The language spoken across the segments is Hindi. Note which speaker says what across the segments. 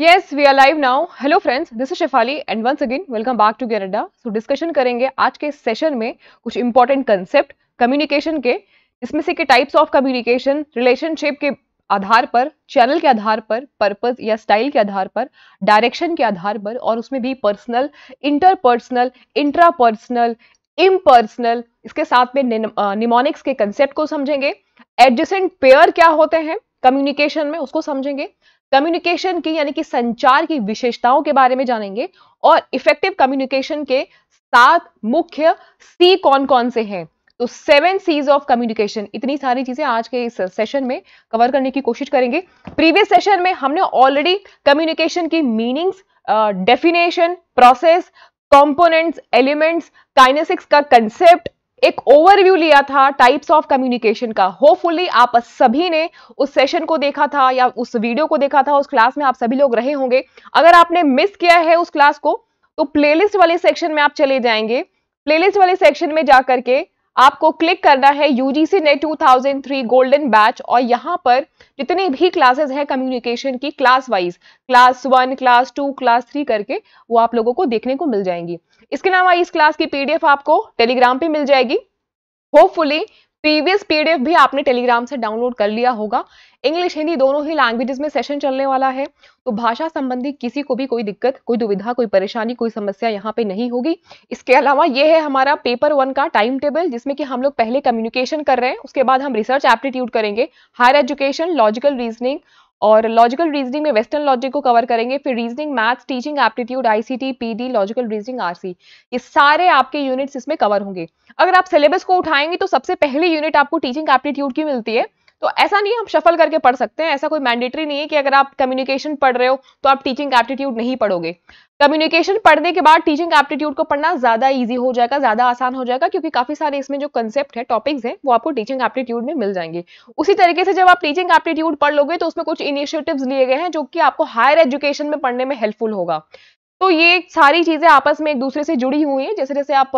Speaker 1: Yes we are live now hello friends this is Shefali
Speaker 2: and once again welcome back to गेरडा सो डिस्कशन करेंगे आज के सेशन में कुछ इंपॉर्टेंट कंसेप्ट कम्युनिकेशन के इसमें से के टाइप्स ऑफ कम्युनिकेशन रिलेशनशिप के आधार पर चैनल के आधार पर पर्पस या स्टाइल के आधार पर डायरेक्शन के आधार पर और उसमें भी personal interpersonal intrapersonal personal impersonal इसके साथ में निमोनिक्स के कंसेप्ट को समझेंगे एडजेसेंट पेयर क्या होते हैं कम्युनिकेशन में उसको समझेंगे कम्युनिकेशन की यानी कि संचार की विशेषताओं के बारे में जानेंगे और इफेक्टिव कम्युनिकेशन के सात मुख्य सी कौन कौन से हैं तो सेवन सीज ऑफ कम्युनिकेशन इतनी सारी चीजें आज के इस सेशन में कवर करने की कोशिश करेंगे प्रीवियस सेशन में हमने ऑलरेडी कम्युनिकेशन की meanings definition process components elements kinesics का कंसेप्ट एक ओवरव्यू लिया था टाइप्स ऑफ कम्युनिकेशन का होपफुली आप सभी ने उस सेशन को देखा था या उस वीडियो को देखा था उस क्लास में आप सभी लोग रहे होंगे अगर आपने मिस किया है उस क्लास को तो प्लेलिस्ट वाले सेक्शन में आप चले जाएंगे प्लेलिस्ट वाले सेक्शन में जाकर के आपको क्लिक करना है यूजीसी नेट 2003 गोल्डन बैच और यहाँ पर जितने भी क्लासेस हैं कम्युनिकेशन की class wise class one class two class three करके वो आप लोगों को देखने को मिल जाएंगी इसके अलावा इस क्लास की पीडीएफ आपको टेलीग्राम पे मिल जाएगी होपफुली प्रीवियस पीडीएफ भी आपने टेलीग्राम से डाउनलोड कर लिया होगा इंग्लिश हिंदी दोनों ही लैंग्वेजेस में सेशन चलने वाला है तो भाषा संबंधी किसी को भी कोई दिक्कत कोई दुविधा कोई परेशानी कोई समस्या यहाँ पे नहीं होगी इसके अलावा ये है हमारा पेपर वन का टाइम टेबल जिसमें कि हम लोग पहले कम्युनिकेशन कर रहे हैं उसके बाद हम रिसर्च एप्टीट्यूड करेंगे हायर एजुकेशन लॉजिकल रीजनिंग और लॉजिकल रीजनिंग में वेस्टर्न लॉजिक को कवर करेंगे फिर reasoning maths teaching aptitude ICT PD logical reasoning RC ये सारे आपके यूनिट्स इसमें कवर होंगे अगर आप सिलेबस को उठाएंगे तो सबसे पहली यूनिट आपको टीचिंग एप्टीट्यूड की मिलती है तो ऐसा नहीं हम शफल करके पढ़ सकते हैं ऐसा कोई मैंडेटरी नहीं है कि अगर आप कम्युनिकेशन पढ़ रहे हो तो आप टीचिंग एप्टीट्यूड नहीं पढ़ोगे कम्युनिकेशन पढ़ने के बाद टीचिंग एप्टीट्यूड को पढ़ना ज़्यादा ईजी हो जाएगा ज़्यादा आसान हो जाएगा क्योंकि काफ़ी सारे इसमें जो कंसेप्ट है टॉपिक्स हैं वो आपको टीचिंग एप्टीट्यूड में मिल जाएंगे उसी तरीके से जब आप टीचिंग एप्टीट्यूड पढ़ लोगे तो उसमें कुछ इनिशिएटिव्स लिए गए हैं जो कि आपको हायर एजुकेशन में पढ़ने में हेल्पफुल होगा तो ये सारी चीज़ें आपस में एक दूसरे से जुड़ी हुई हैं जैसे जैसे आप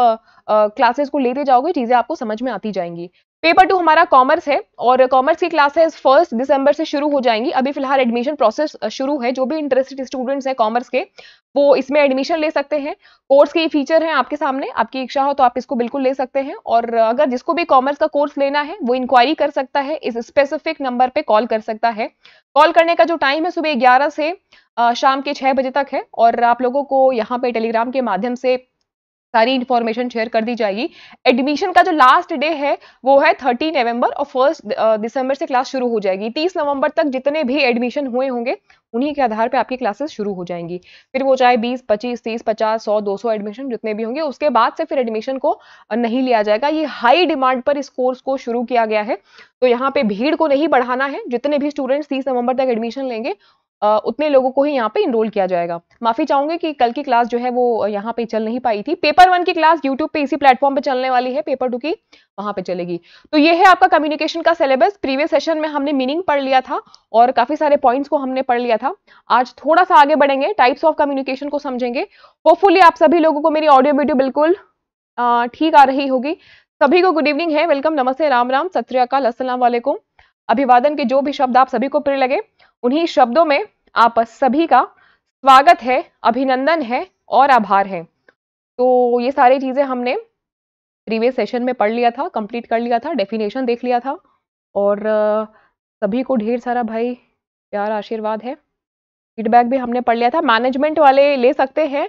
Speaker 2: क्लासेस को लेते जाओगे चीज़ें आपको समझ में आती जाएंगी पेपर टू हमारा कॉमर्स है और कॉमर्स की क्लासेस फर्स्ट दिसंबर से शुरू हो जाएंगी अभी फिलहाल एडमिशन प्रोसेस शुरू है जो भी इंटरेस्टेड स्टूडेंट्स हैं कॉमर्स के वो इसमें एडमिशन ले सकते हैं कोर्स के फीचर हैं आपके सामने आपकी इच्छा हो तो आप इसको बिल्कुल ले सकते हैं और अगर जिसको भी कॉमर्स का कोर्स लेना है वो इंक्वायरी कर सकता है इस स्पेसिफिक नंबर पर कॉल कर सकता है कॉल करने का जो टाइम है सुबह ग्यारह से शाम के छः बजे तक है और आप लोगों को यहाँ पे टेलीग्राम के माध्यम से सारी इन्फॉर्मेशन शेयर कर दी जाएगी एडमिशन का जो लास्ट डे है वो है थर्टी नवंबर और फर्स्ट दिसंबर से क्लास शुरू हो जाएगी तीस नवंबर तक जितने भी एडमिशन हुए होंगे उन्हीं के आधार पर आपकी क्लासेस शुरू हो जाएंगी फिर वो चाहे बीस पच्चीस तीस पचास सौ दो सौ एडमिशन जितने भी होंगे उसके बाद से फिर एडमिशन को नहीं लिया जाएगा ये हाई डिमांड पर इस कोर्स को शुरू किया गया है तो यहाँ पे भीड़ को नहीं बढ़ाना है जितने भी स्टूडेंट्स तीस नवंबर तक एडमिशन लेंगे उतने लोगों को ही यहाँ पे इनरोल किया जाएगा माफ़ी चाहूंगे कि कल की क्लास जो है वो यहाँ पे चल नहीं पाई थी पेपर वन की क्लास यूट्यूब पे इसी प्लेटफॉर्म पे चलने वाली है पेपर टू की वहां पे चलेगी तो ये है आपका कम्युनिकेशन का सिलेबस प्रीवियस सेशन में हमने मीनिंग पढ़ लिया था और काफ़ी सारे पॉइंट्स को हमने पढ़ लिया था आज थोड़ा सा आगे बढ़ेंगे टाइप्स ऑफ कम्युनिकेशन को समझेंगे होपफुली आप सभी लोगों को मेरी ऑडियो वीडियो बिल्कुल ठीक आ रही होगी सभी को गुड इवनिंग है वेलकम नमस्ते राम राम सत अकाल असलम वालेकुम अभिवादन के जो भी शब्द आप सभी को प्रिय लगे उन्हीं शब्दों में आप सभी का स्वागत है अभिनंदन है और आभार है तो ये सारी चीज़ें हमने प्रीवियस सेशन में पढ़ लिया था कंप्लीट कर लिया था डेफिनेशन देख लिया था और सभी को ढेर सारा भाई प्यार आशीर्वाद है फीडबैक भी हमने पढ़ लिया था मैनेजमेंट वाले ले सकते हैं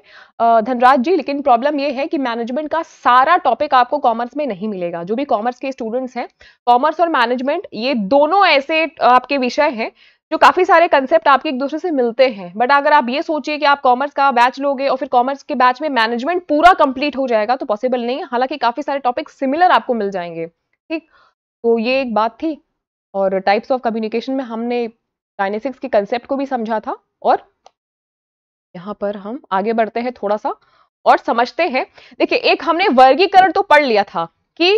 Speaker 2: धनराज जी लेकिन प्रॉब्लम ये है कि मैनेजमेंट का सारा टॉपिक आपको कॉमर्स में नहीं मिलेगा जो भी कॉमर्स के स्टूडेंट्स हैं कॉमर्स और मैनेजमेंट ये दोनों ऐसे आपके विषय हैं जो काफ़ी सारे कंसेप्ट आपके एक दूसरे से मिलते हैं बट अगर आप ये सोचिए कि आप कॉमर्स का बैच लोगे और फिर कॉमर्स के बैच में मैनेजमेंट पूरा कंप्लीट हो जाएगा तो पॉसिबल नहीं है हालांकि काफ़ी सारे टॉपिक सिमिलर आपको मिल जाएंगे ठीक तो ये एक बात थी और टाइप्स ऑफ कम्युनिकेशन में हमने काइनेसिक्स के कंसेप्ट को भी समझा था और यहाँ पर हम आगे बढ़ते हैं थोड़ा सा और समझते हैं देखिए एक हमने वर्गीकरण तो पढ़ लिया था कि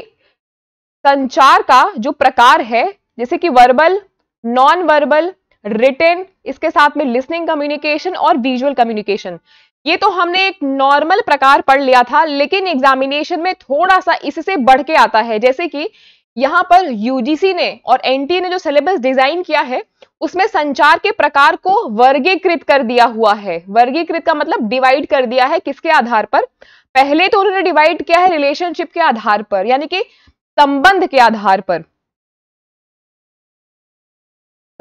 Speaker 2: संचार का जो प्रकार है जैसे कि वर्बल नॉन वर्बल रिटर्न इसके साथ में लिसनिंग कम्युनिकेशन और विजुअल कम्युनिकेशन ये तो हमने एक नॉर्मल प्रकार पढ़ लिया था लेकिन एग्जामिनेशन में थोड़ा सा इससे बढ़ के आता है जैसे कि यहाँ पर यूजीसी ने और एनटीए ने जो सिलेबस डिजाइन किया है उसमें संचार के प्रकार को वर्गीकृत कर दिया हुआ है वर्गीकृत का मतलब डिवाइड कर दिया है किसके आधार पर पहले तो उन्होंने डिवाइड किया है रिलेशनशिप के आधार पर यानी कि
Speaker 1: संबंध के आधार पर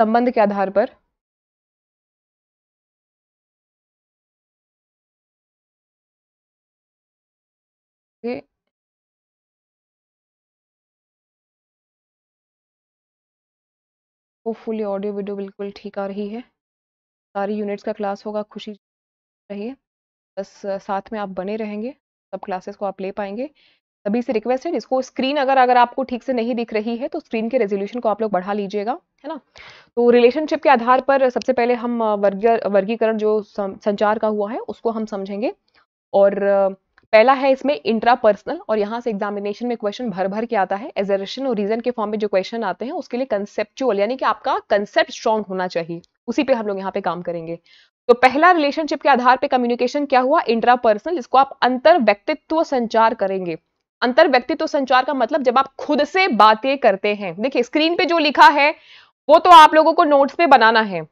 Speaker 1: संबंध के आधार पर ये होपफुली ऑडियो वीडियो बिल्कुल ठीक आ रही है सारी यूनिट्स का क्लास होगा खुशी रहिए बस
Speaker 2: साथ में आप बने रहेंगे सब क्लासेस को आप ले पाएंगे सभी से रिक्वेस्ट है इसको स्क्रीन अगर अगर आपको ठीक से नहीं दिख रही है तो स्क्रीन के रेजोल्यूशन को आप लोग बढ़ा लीजिएगा है ना तो रिलेशनशिप के आधार पर सबसे पहले हम वर्गीय वर्गीकरण जो संचार का हुआ है उसको हम समझेंगे और पहला है इसमें इंट्रा पर्सनल और यहाँ से एग्जामिनेशन में क्वेश्चन भर भर के आता है एजरेशन और रीजन के फॉर्म में जो क्वेश्चन आते हैं उसके लिए कंसेप्चुअल यानी कि आपका कंसेप्ट स्ट्रॉन्ग होना चाहिए उसी पे हम लोग यहाँ पे काम करेंगे तो पहला रिलेशनशिप के आधार पे कम्युनिकेशन क्या हुआ इंट्रा पर्सनल इसको आप अंतर व्यक्तित्व संचार करेंगे अंतर व्यक्तित्व संचार का मतलब जब आप खुद से बातें करते हैं देखिए स्क्रीन पे जो लिखा है वो तो आप लोगों को नोट्स पे बनाना है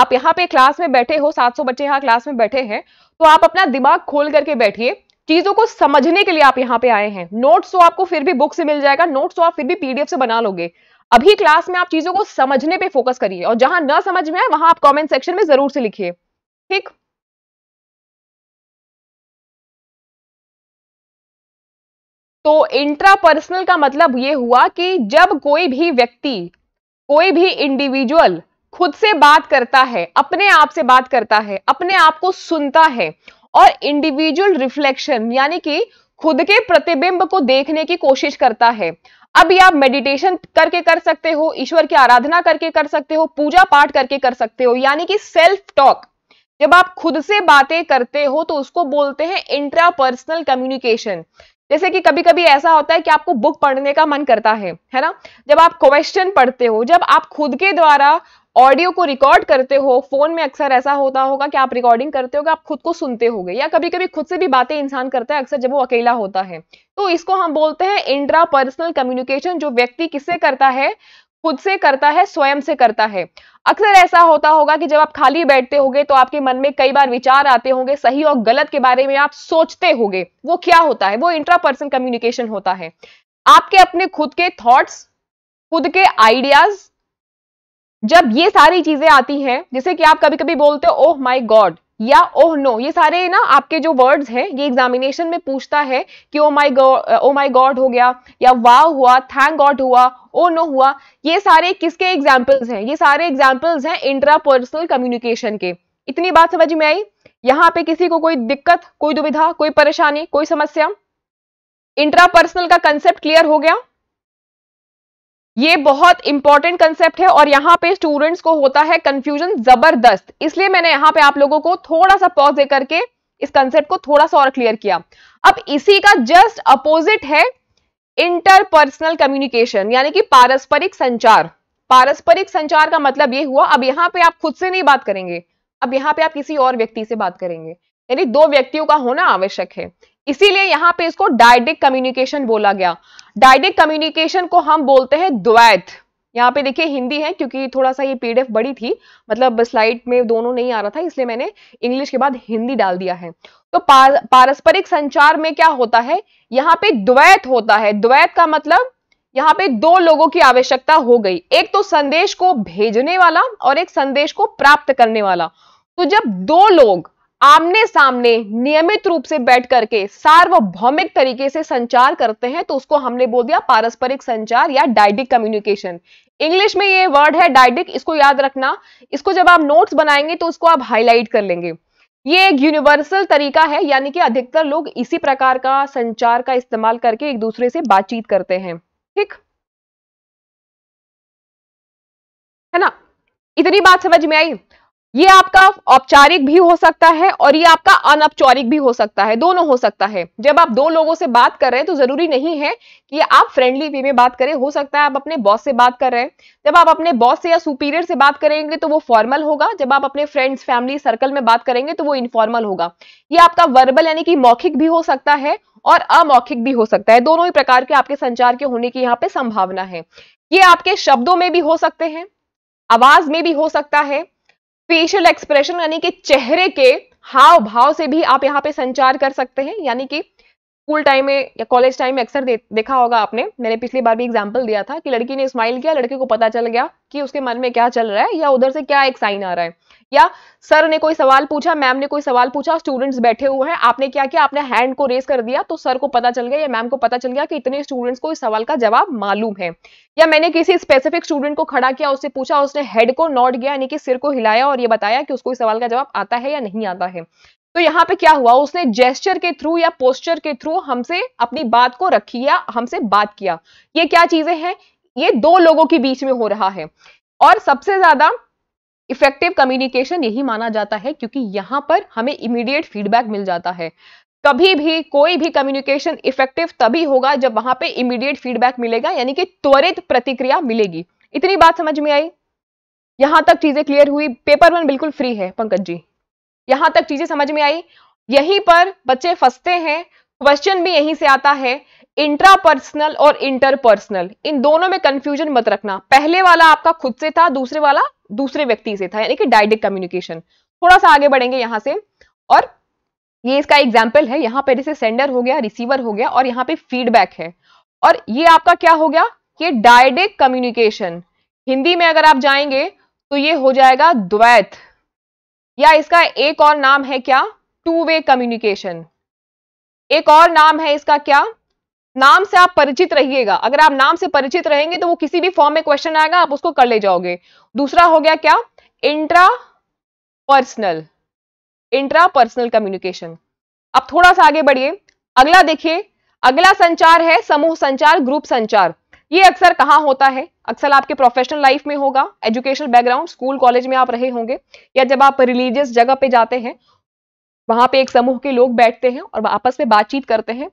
Speaker 2: आप यहाँ पे क्लास में बैठे हो 700 बच्चे यहाँ क्लास में बैठे हैं तो आप अपना दिमाग खोल करके बैठिए चीजों को समझने के लिए आप यहाँ पे आए हैं नोट्स तो आपको फिर भी बुक से मिल जाएगा नोट्स तो आप फिर भी पीडीएफ से बना लोगे अभी क्लास में आप चीजों को समझने पर फोकस करिए और जहां न
Speaker 1: समझ में आए वहां आप कॉमेंट सेक्शन में जरूर से लिखिए ठीक तो इंट्रापर्सनल का मतलब ये हुआ कि जब कोई भी व्यक्ति कोई भी इंडिविजुअल खुद
Speaker 2: से बात करता है अपने आप से बात करता है अपने आप को सुनता है और इंडिविजुअल रिफ्लेक्शन यानी कि खुद के प्रतिबिंब को देखने की कोशिश करता है अभी आप मेडिटेशन करके कर सकते हो ईश्वर की आराधना करके कर सकते हो पूजा पाठ करके कर सकते हो यानी कि सेल्फ टॉक जब आप खुद से बातें करते हो तो उसको बोलते हैं इंट्रापर्सनल कम्युनिकेशन जैसे कि कभी कभी ऐसा होता है कि आपको बुक पढ़ने का मन करता है है ना जब आप क्वेश्चन पढ़ते हो जब आप खुद के द्वारा ऑडियो को रिकॉर्ड करते हो फोन में अक्सर ऐसा होता होगा कि आप रिकॉर्डिंग करते हो आप खुद को सुनते हो या कभी कभी खुद से भी बातें इंसान करता है अक्सर जब वो अकेला होता है तो इसको हम बोलते हैं इंट्रा पर्सनल कम्युनिकेशन जो व्यक्ति किससे करता है खुद से करता है स्वयं से करता है अक्सर ऐसा होता होगा कि जब आप खाली बैठते होंगे तो आपके मन में कई बार विचार आते होंगे सही और गलत के बारे में आप सोचते होंगे वो क्या होता है वो इंट्रापर्सन कम्युनिकेशन होता है आपके अपने खुद के थॉट्स खुद के आइडियाज जब ये सारी चीजें आती हैं जैसे कि आप कभी कभी बोलते हो ओह माय गॉड या ओह oh नो no, ये सारे ना आपके जो वर्ड्स हैं ये एग्जामिनेशन में पूछता है कि oh my god oh my god हो गया या वाह हुआ थैंक गॉड हुआ ओ oh नो no हुआ ये सारे किसके एग्जाम्पल्स हैं ये सारे एग्जाम्पल्स हैं इंट्रा पर्सनल कम्युनिकेशन के इतनी बात समझ में आई यहाँ पे किसी को कोई दिक्कत कोई दुविधा कोई परेशानी कोई समस्या इंट्रा पर्सनल का कंसेप्ट क्लियर हो गया ये बहुत इंपॉर्टेंट कंसेप्ट है और यहाँ पे स्टूडेंट्स को होता है कंफ्यूजन जबरदस्त इसलिए मैंने यहाँ पे आप लोगों को थोड़ा सा पॉज देकर के इस कंसेप्ट को थोड़ा सा और क्लियर किया अब इसी का जस्ट अपोजिट है इंटरपर्सनल कम्युनिकेशन यानी कि पारस्परिक संचार पारस्परिक संचार का मतलब ये हुआ अब यहाँ पे आप खुद से नहीं बात करेंगे अब यहाँ पे आप किसी और व्यक्ति से बात करेंगे यानी दो व्यक्तियों का होना आवश्यक है इसीलिए यहां पे इसको डायडिक कम्युनिकेशन बोला गया डायडिक कम्युनिकेशन को हम बोलते हैं द्वैत यहाँ पे देखिए हिंदी है क्योंकि थोड़ा सा ये पीडीएफ बड़ी थी मतलब स्लाइड में दोनों नहीं आ रहा था इसलिए मैंने इंग्लिश के बाद हिंदी डाल दिया है तो पार, पारस्परिक संचार में क्या होता है यहाँ पे द्वैत होता है द्वैत का मतलब यहाँ पे दो लोगों की आवश्यकता हो गई एक तो संदेश को भेजने वाला और एक संदेश को प्राप्त करने वाला तो जब दो लोग आमने सामने नियमित रूप से बैठ करके सार्वभौमिक तरीके से संचार करते हैं तो उसको हमने बोल दिया पारस्परिक संचार या डायडिक कम्युनिकेशन इंग्लिश में ये वर्ड है डायडिक इसको याद रखना इसको जब आप नोट्स बनाएंगे तो उसको आप हाईलाइट कर लेंगे ये एक यूनिवर्सल तरीका है यानी कि अधिकतर लोग इसी प्रकार का संचार का इस्तेमाल करके एक दूसरे से बातचीत करते हैं ठीक
Speaker 1: है ना इतनी बात समझ में आई ये आपका औपचारिक भी हो सकता है और ये आपका अनौपचारिक भी हो
Speaker 2: सकता है दोनों हो सकता है जब आप दो लोगों से बात कर रहे हैं तो जरूरी नहीं है कि आप फ्रेंडली वे में बात करें हो सकता है आप अपने बॉस से बात कर रहे हैं जब आप अपने बॉस से या सुपीरियर से बात करेंगे तो वो फॉर्मल होगा जब आप अपने फ्रेंड्स फैमिली सर्कल में बात करेंगे तो वो इनफॉर्मल होगा ये आपका वर्बल यानी कि मौखिक भी हो सकता है और अमौखिक भी हो सकता है दोनों ही प्रकार के आपके संचार के होने की यहाँ पे संभावना है ये आपके शब्दों में भी हो सकते हैं आवाज में भी हो सकता है फेशियल एक्सप्रेशन यानी कि चेहरे के हाव भाव से भी आप यहाँ पे संचार कर सकते हैं यानी कि स्कूल टाइम में या कॉलेज टाइम में अक्सर दे, देखा होगा आपने मैंने पिछली बार भी एग्जाम्पल दिया था कि लड़की ने स्माइल किया लड़के को पता चल गया कि उसके मन में क्या चल रहा है या उधर से क्या एक साइन आ रहा है या सर ने कोई सवाल पूछा मैम ने कोई सवाल पूछा स्टूडेंट्स बैठे हुए हैं आपने क्या किया आपने हैंड को रेस कर दिया तो सर को पता चल गया या मैम को पता चल गया कि इतने स्टूडेंट्स को इस सवाल का जवाब मालूम है या मैंने किसी स्पेसिफिक स्टूडेंट को खड़ा किया उससे पूछा उसने हेड को नॉट गया यानी कि सिर को हिलाया और ये बताया कि उसको इस सवाल का जवाब आता है या नहीं आता है तो यहाँ पे क्या हुआ उसने जेस्चर के थ्रू या पोस्चर के थ्रू हमसे अपनी बात को रखी या हमसे बात किया ये क्या चीजें हैं ये दो लोगों के बीच में हो रहा है और सबसे ज्यादा इफेक्टिव कम्युनिकेशन यही माना जाता है क्योंकि यहां पर हमें इमीडिएट फीडबैक मिल जाता है कभी भी कोई भी कम्युनिकेशन इफेक्टिव तभी होगा जब वहां पे इमीडिएट फीडबैक मिलेगा यानी कि त्वरित प्रतिक्रिया मिलेगी इतनी बात समझ में आई यहां तक चीजें क्लियर हुई पेपर वन बिल्कुल फ्री है पंकज जी यहां तक चीजें समझ में आई यहीं पर बच्चे फंसते हैं क्वेश्चन भी यहीं से आता है इंट्रापर्सनल और इंटरपर्सनल इन दोनों में कंफ्यूजन मत रखना पहले वाला आपका खुद से था दूसरे वाला दूसरे व्यक्ति से था यानी कि डायरेक्ट कम्युनिकेशन थोड़ा सा आगे बढ़ेंगे यहां से और ये इसका एग्जाम्पल है यहां पर जैसे सेंडर हो गया रिसीवर हो गया और यहाँ पे फीडबैक है और ये आपका क्या हो गया ये डायरेक्ट कम्युनिकेशन हिंदी में अगर आप जाएंगे तो ये हो जाएगा द्वैत या इसका एक और नाम है क्या टू वे कम्युनिकेशन एक और नाम है इसका क्या नाम से आप परिचित रहिएगा अगर आप नाम से परिचित रहेंगे तो वो किसी भी फॉर्म में क्वेश्चन आएगा आप उसको कर ले जाओगे दूसरा हो गया क्या intra personal intra personal communication अब थोड़ा सा आगे बढ़िए अगला देखिए अगला संचार है समूह संचार ग्रुप संचार ये अक्सर कहाँ होता है अक्सर आपके प्रोफेशनल लाइफ में होगा एजुकेशनल बैकग्राउंड स्कूल कॉलेज में आप रहे होंगे या जब आप रिलीजियस जगह पे जाते हैं वहां पे एक समूह के लोग बैठते हैं और आपस में बातचीत करते हैं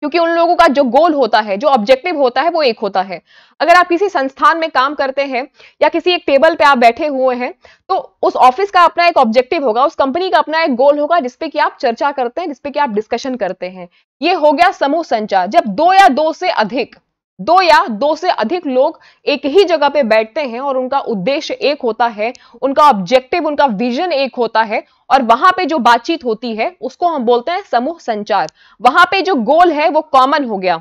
Speaker 2: क्योंकि उन लोगों का जो गोल होता है जो ऑब्जेक्टिव होता है वो एक होता है अगर आप किसी संस्थान में काम करते हैं या किसी एक टेबल पे आप बैठे हुए हैं तो उस ऑफिस का अपना एक ऑब्जेक्टिव होगा उस कंपनी का अपना एक गोल होगा जिसपे कि आप चर्चा करते हैं जिसपे कि आप डिस्कशन करते हैं ये हो गया समूह संचार जब दो या दो से अधिक दो या दो से अधिक लोग एक ही जगह पे बैठते हैं और उनका उद्देश्य एक होता है उनका ऑब्जेक्टिव उनका विजन एक होता है और वहां पे जो बातचीत होती है उसको हम बोलते हैं समूह संचार वहां पे जो गोल है वो कॉमन हो गया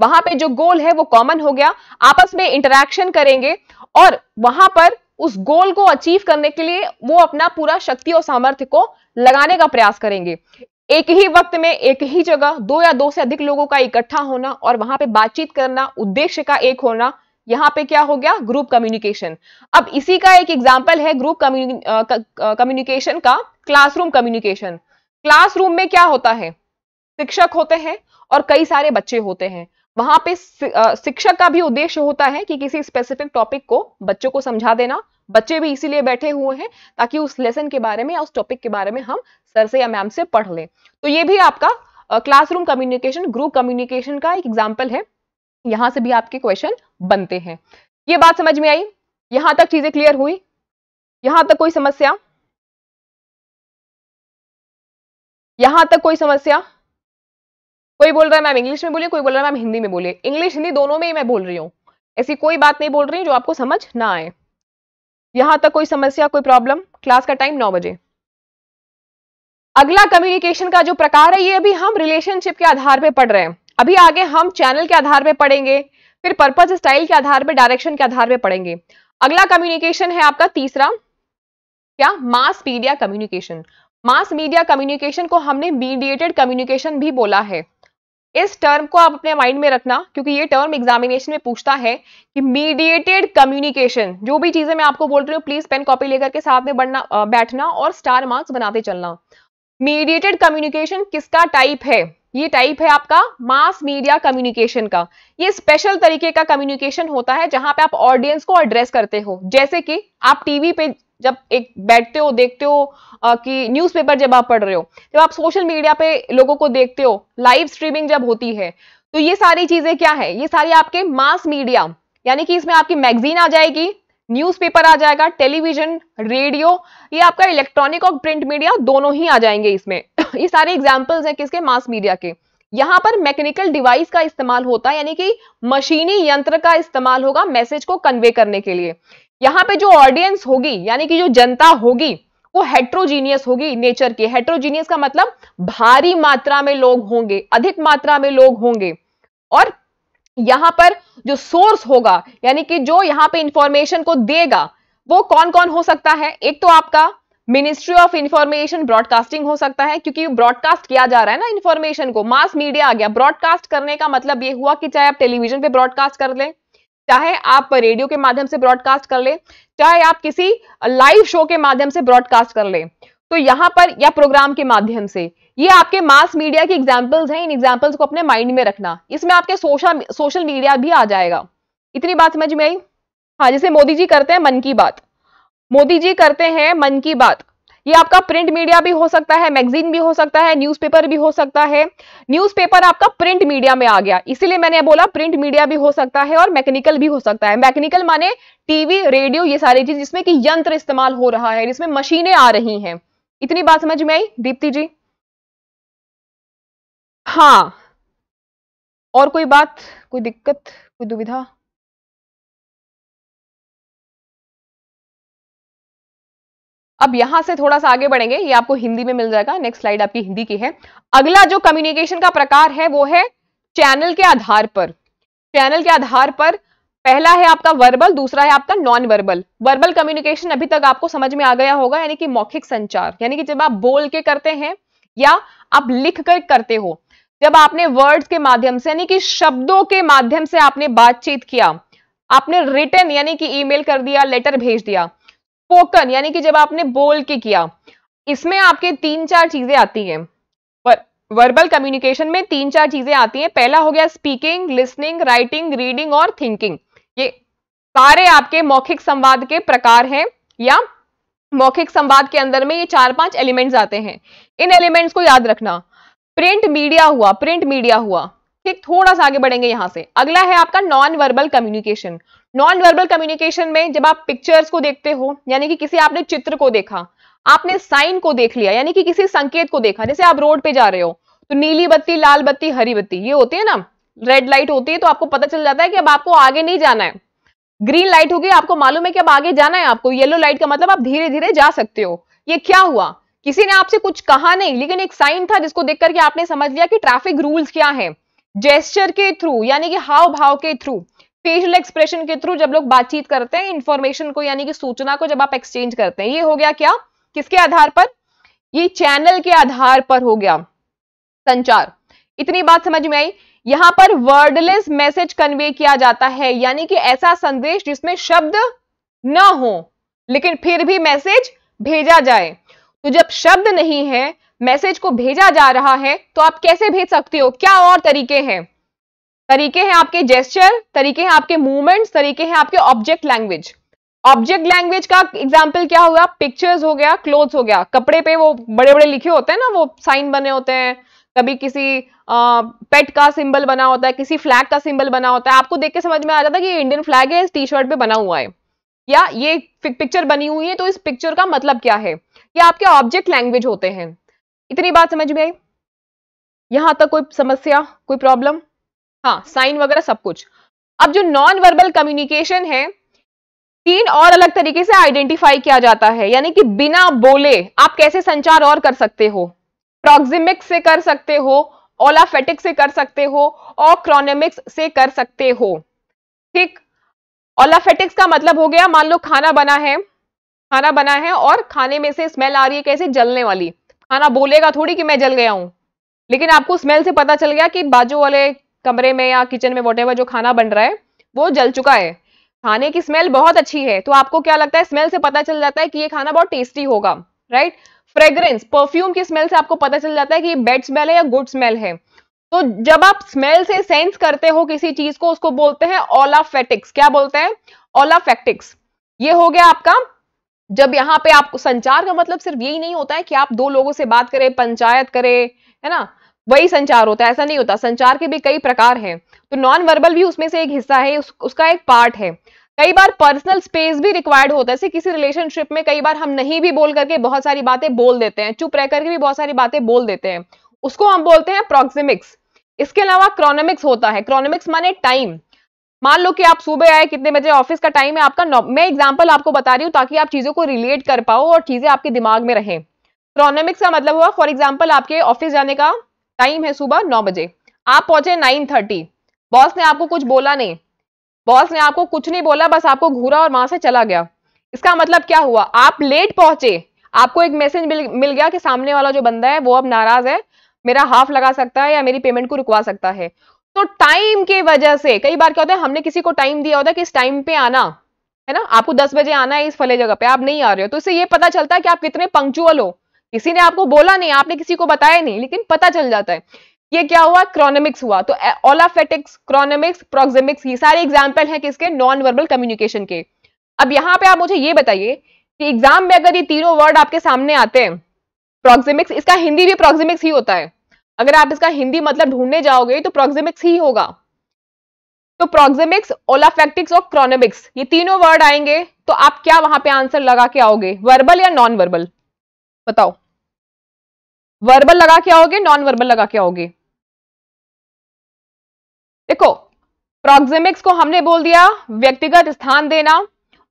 Speaker 2: वहां पे जो गोल है वो कॉमन हो गया आपस में इंटरेक्शन करेंगे और वहां पर उस गोल को अचीव करने के लिए वो अपना पूरा शक्ति और सामर्थ्य को लगाने का प्रयास करेंगे एक ही वक्त में एक ही जगह दो या दो से अधिक लोगों का इकट्ठा होना और वहां पे बातचीत करना उद्देश्य का एक होना यहाँ पे क्या हो गया ग्रुप कम्युनिकेशन अब इसी का एक एग्जाम्पल है ग्रुप कम्युनिकेशन का क्लासरूम कम्युनिकेशन क्लासरूम में क्या होता है शिक्षक होते हैं और कई सारे बच्चे होते हैं वहां पे शिक्षक का भी उद्देश्य होता है कि किसी स्पेसिफिक टॉपिक को बच्चों को समझा देना बच्चे भी इसीलिए बैठे हुए हैं ताकि उस लेसन के बारे में या उस टॉपिक के बारे में हम सर से या मैम से पढ़ लें तो ये भी आपका क्लासरूम कम्युनिकेशन ग्रुप कम्युनिकेशन का एक एग्जाम्पल है
Speaker 1: यहां से भी आपके क्वेश्चन बनते हैं ये बात समझ में आई यहां तक चीज़ें क्लियर हुई यहां तक कोई समस्या यहां तक कोई समस्या कोई बोल रहा है मैम इंग्लिश में बोलिए कोई बोल रहा है मैम हिंदी में बोलिए इंग्लिश हिंदी
Speaker 2: दोनों में ही मैं बोल रही हूं ऐसी कोई बात नहीं बोल रही जो आपको समझ ना आए यहां तक कोई समस्या कोई प्रॉब्लम क्लास का टाइम नौ बजे अगला कम्युनिकेशन का जो प्रकार है ये अभी हम रिलेशनशिप के आधार पर पढ़ रहे हैं अभी आगे हम चैनल के आधार पर पढ़ेंगे फिर पर्पज स्टाइल के आधार पर डायरेक्शन के आधार पर पढ़ेंगे अगला कम्युनिकेशन है आपका तीसरा क्या mass media communication mass media communication को हमने मीडिएटेड कम्युनिकेशन भी बोला है इस टर्म को आप अपने माइंड में रखना क्योंकि ये टर्म एग्जामिनेशन में पूछता है कि मीडिएटेड कम्युनिकेशन जो भी चीजें मैं आपको बोल रही हूँ प्लीज पेन कॉपी लेकर के साथ में बढ़ना बैठना और स्टार मार्क्स बनाते चलना मीडिएटेड कम्युनिकेशन किसका टाइप है ये टाइप है आपका मास मीडिया कम्युनिकेशन का ये स्पेशल तरीके का कम्युनिकेशन होता है जहां पे आप ऑडियंस को एड्रेस करते हो जैसे कि आप टीवी पे जब एक बैठते हो देखते हो आ, कि न्यूज़पेपर जब आप पढ़ रहे हो जब आप सोशल मीडिया पे लोगों को देखते हो लाइव स्ट्रीमिंग जब होती है तो ये सारी चीजें क्या है ये सारी आपके मास मीडिया यानी कि इसमें आपकी मैगजीन आ जाएगी न्यूज़पेपर आ जाएगा टेलीविजन रेडियो ये आपका इलेक्ट्रॉनिक और प्रिंट मीडिया दोनों ही आ जाएंगे इसमें ये सारे एग्जाम्पल्स हैं किसके मास मीडिया के यहां पर मैकेनिकल डिवाइस का इस्तेमाल होता है यानी कि मशीनी यंत्र का इस्तेमाल होगा मैसेज को कन्वे करने के लिए यहां पे जो ऑडियंस होगी यानी कि जो जनता होगी वो हेट्रोजीनियस होगी नेचर की हेट्रोजीनियस का मतलब भारी मात्रा में लोग होंगे अधिक मात्रा में लोग होंगे और यहां पर जो सोर्स होगा यानी कि जो यहां पे इंफॉर्मेशन को देगा वो कौन कौन हो सकता है एक तो आपका मिनिस्ट्री ऑफ इंफॉर्मेशन ब्रॉडकास्टिंग हो सकता है क्योंकि ब्रॉडकास्ट किया जा रहा है ना इन्फॉर्मेशन को मास मीडिया आ गया ब्रॉडकास्ट करने का मतलब ये हुआ कि चाहे आप टेलीविजन पे ब्रॉडकास्ट कर लें चाहे आप रेडियो के माध्यम से ब्रॉडकास्ट कर लें चाहे आप किसी लाइव शो के माध्यम से ब्रॉडकास्ट कर लें तो यहाँ पर या प्रोग्राम के माध्यम से ये आपके मास मीडिया के एग्जाम्पल्स हैं इन एग्जाम्पल्स को अपने माइंड में रखना इसमें आपके सोशल सोशल मीडिया भी आ जाएगा इतनी बात समझ में आई हाँ जैसे मोदी जी करते हैं मन की बात मोदी जी करते हैं मन की बात ये आपका प्रिंट मीडिया भी हो सकता है मैगजीन भी हो सकता है न्यूज़पेपर भी हो सकता है न्यूज़पेपर आपका प्रिंट मीडिया में आ गया इसीलिए मैंने बोला प्रिंट मीडिया भी हो सकता है और मैकेनिकल भी हो सकता है मैकेनिकल माने टीवी रेडियो ये सारी चीज जिसमें कि यंत्र इस्तेमाल हो रहा है जिसमें मशीनें आ रही हैं इतनी बात समझ में आई दीप्ति जी
Speaker 1: हाँ और कोई बात कोई दिक्कत कोई दुविधा अब यहां से थोड़ा सा आगे बढ़ेंगे ये आपको हिंदी में मिल जाएगा नेक्स्ट स्लाइड आपकी हिंदी की है
Speaker 2: अगला जो कम्युनिकेशन का प्रकार है वो है चैनल के आधार पर चैनल के आधार पर पहला है आपका वर्बल दूसरा है आपका नॉन वर्बल वर्बल कम्युनिकेशन अभी तक आपको समझ में आ गया होगा यानी कि मौखिक संचार यानी कि जब आप बोल के करते हैं या आप लिख कर करते हो जब आपने वर्ड्स के माध्यम से यानी कि शब्दों के माध्यम से आपने बातचीत किया आपने रिटर्न यानी कि ईमेल कर दिया लेटर भेज दिया स्पोकन यानी कि जब आपने बोल के किया इसमें आपके तीन चार चीजें आती हैं वर्बल कम्युनिकेशन में तीन चार चीजें आती हैं पहला हो गया स्पीकिंग लिसनिंग राइटिंग रीडिंग और थिंकिंग ये सारे आपके मौखिक संवाद के प्रकार हैं या मौखिक संवाद के अंदर में ये चार पांच एलिमेंट्स आते हैं इन एलिमेंट्स को याद रखना प्रिंट मीडिया हुआ प्रिंट मीडिया हुआ ठीक थोड़ा सा आगे बढ़ेंगे यहां से अगला है आपका non verbal communication non verbal communication में जब आप पिक्चर्स को देखते हो यानी कि किसी आपने चित्र को देखा आपने साइन को देख लिया यानी कि किसी संकेत को देखा जैसे आप रोड पे जा रहे हो तो नीली बत्ती लाल बत्ती हरी बत्ती ये होती है ना रेड लाइट होती है तो आपको पता चल जाता है कि अब आपको आगे नहीं जाना है ग्रीन लाइट होगी आपको मालूम है कि अब आगे जाना है आपको येलो लाइट का मतलब आप धीरे धीरे जा सकते हो ये क्या हुआ किसी ने आपसे कुछ कहा नहीं लेकिन एक साइन था जिसको देख करके आपने समझ लिया कि ट्रैफिक रूल्स क्या है जेस्चर के थ्रू यानी कि हाव भाव के थ्रू फेशियल एक्सप्रेशन के थ्रू जब लोग बातचीत करते हैं इंफॉर्मेशन को यानी कि सूचना को जब आप एक्सचेंज करते हैं ये हो गया क्या किसके आधार पर ये चैनल के आधार पर हो गया संचार इतनी बात समझ में आई यहां पर वर्डलेस मैसेज कन्वे किया जाता है यानी कि ऐसा संदेश जिसमें शब्द ना हो लेकिन फिर भी मैसेज भेजा जाए तो जब शब्द नहीं है मैसेज को भेजा जा रहा है तो आप कैसे भेज सकते हो क्या और तरीके हैं तरीके हैं आपके जेस्चर तरीके हैं आपके मूवमेंट्स तरीके हैं आपके ऑब्जेक्ट लैंग्वेज ऑब्जेक्ट लैंग्वेज का एग्जाम्पल क्या हुआ पिक्चर्स हो गया क्लोथ हो गया कपड़े पे वो बड़े बड़े लिखे होते हैं ना वो साइन बने होते हैं कभी किसी पेट का सिंबल बना होता है किसी फ्लैग का सिंबल बना होता है आपको देख के समझ में आ जाता है कि ये इंडियन फ्लैग है इस टी शर्ट पे बना हुआ है या ये पिक्चर बनी हुई है तो इस पिक्चर का मतलब क्या है ये आपके ऑब्जेक्ट लैंग्वेज होते हैं इतनी बात समझ में आई यहां तक कोई समस्या कोई प्रॉब्लम हाँ साइन वगैरह सब कुछ अब जो नॉन वर्बल कम्युनिकेशन है तीन और अलग तरीके से आइडेंटिफाई किया जाता है यानी कि बिना बोले आप कैसे संचार और कर सकते हो प्रोक्सिमिक से कर सकते हो ओलाफेटिक से कर सकते हो और क्रोनेमिक्स से कर सकते हो ठीक ओलाफेटिक्स का मतलब हो गया मान लो खाना बना है खाना बना है और खाने में से स्मेल आ रही है कैसे जलने वाली खाना बोलेगा थोड़ी कि मैं जल गया हूं लेकिन आपको स्मेल से पता चल गया कि बाजू वाले कमरे में या किचन में वॉट जो खाना बन रहा है वो जल चुका है खाने की स्मेल बहुत अच्छी है तो आपको क्या लगता है स्मेल से पता चल जाता है कि ये खाना बहुत टेस्टी होगा राइट फ्रेग्रेंस परफ्यूम की स्मेल से आपको पता चल जाता है कि ये बेड स्मेल है या गुड स्मेल है तो जब आप स्मेल से सेंस करते हो किसी चीज को उसको बोलते हैं ओलाफेटिक्स क्या बोलते हैं ओलाफेक्टिक्स ये हो गया आपका जब यहाँ पे आप संचार का मतलब सिर्फ यही नहीं होता है कि आप दो लोगों से बात करें पंचायत करें है ना वही संचार होता है ऐसा नहीं होता संचार के भी कई प्रकार हैं तो नॉन वर्बल भी उसमें से एक हिस्सा है उस, उसका एक पार्ट है कई बार पर्सनल स्पेस भी रिक्वायर्ड होता है जैसे किसी रिलेशनशिप में कई बार हम नहीं भी बोल करके बहुत सारी बातें बोल देते हैं चुप रह करके भी बहुत सारी बातें बोल देते हैं उसको हम बोलते हैं प्रोक्सिमिक्स इसके अलावा क्रोनोमिक्स होता है क्रोनोमिक्स माने टाइम मान लो कि आप सुबह आए कितने बजे ऑफिस का टाइम है आपका मैं एग्जाम्पल आपको बता रही हूँ ताकि आप चीज़ों को रिलेट कर पाओ और चीज़ें आपके दिमाग में रहें क्रोनोमिक्स का मतलब हुआ फॉर एग्जाम्पल आपके ऑफिस जाने का टाइम है सुबह नौ बजे आप पहुंचे नाइन थर्टी बॉस ने आपको कुछ बोला नहीं बॉस ने आपको कुछ नहीं बोला बस आपको घूरा और वहां से चला गया इसका मतलब क्या हुआ आप लेट पहुंचे आपको एक मैसेज मिल मिल गया कि सामने वाला जो बंदा है वो अब नाराज है मेरा हाफ लगा सकता है या मेरी पेमेंट को रुकवा सकता है तो टाइम के वजह से कई बार क्या होता है हमने किसी को टाइम दिया होता है कि इस टाइम पे आना है ना आपको दस बजे आना है इस फले जगह पे आप नहीं आ रहे हो तो इससे ये पता चलता है कि आप कितने पंक्चुअल हो किसी ने आपको बोला नहीं आपने किसी को बताया नहीं लेकिन पता चल जाता है ये क्या हुआ क्रोनमिक्स हुआ तो ओलाफेटिक्स क्रोनमिक्स प्रोक्सेमिक्स ये सारे एग्जाम्पल है किसके नॉन वर्बल कम्युनिकेशन के अब यहाँ पे आप मुझे ये बताइए कि एग्जाम में अगर ये तीनों वर्ड आपके सामने आते हैं प्रोक्सिमिक्स इसका हिंदी भी प्रोक्सिमिक्स ही होता है अगर आप इसका हिंदी मतलब ढूंढने जाओगे तो प्रोक्सिमिक्स ही होगा तो प्रोक्सिमिक्स ओलाफेक्टिक्स और क्रोनोमिक्स ये तीनों वर्ड आएंगे तो आप क्या वहां पे आंसर लगा के
Speaker 1: आओगे वर्बल या नॉन वर्बल बताओ वर्बल लगा के आओगे नॉन वर्बल लगा के आओगे देखो प्रोक्सिमिक्स
Speaker 2: को हमने बोल दिया व्यक्तिगत स्थान देना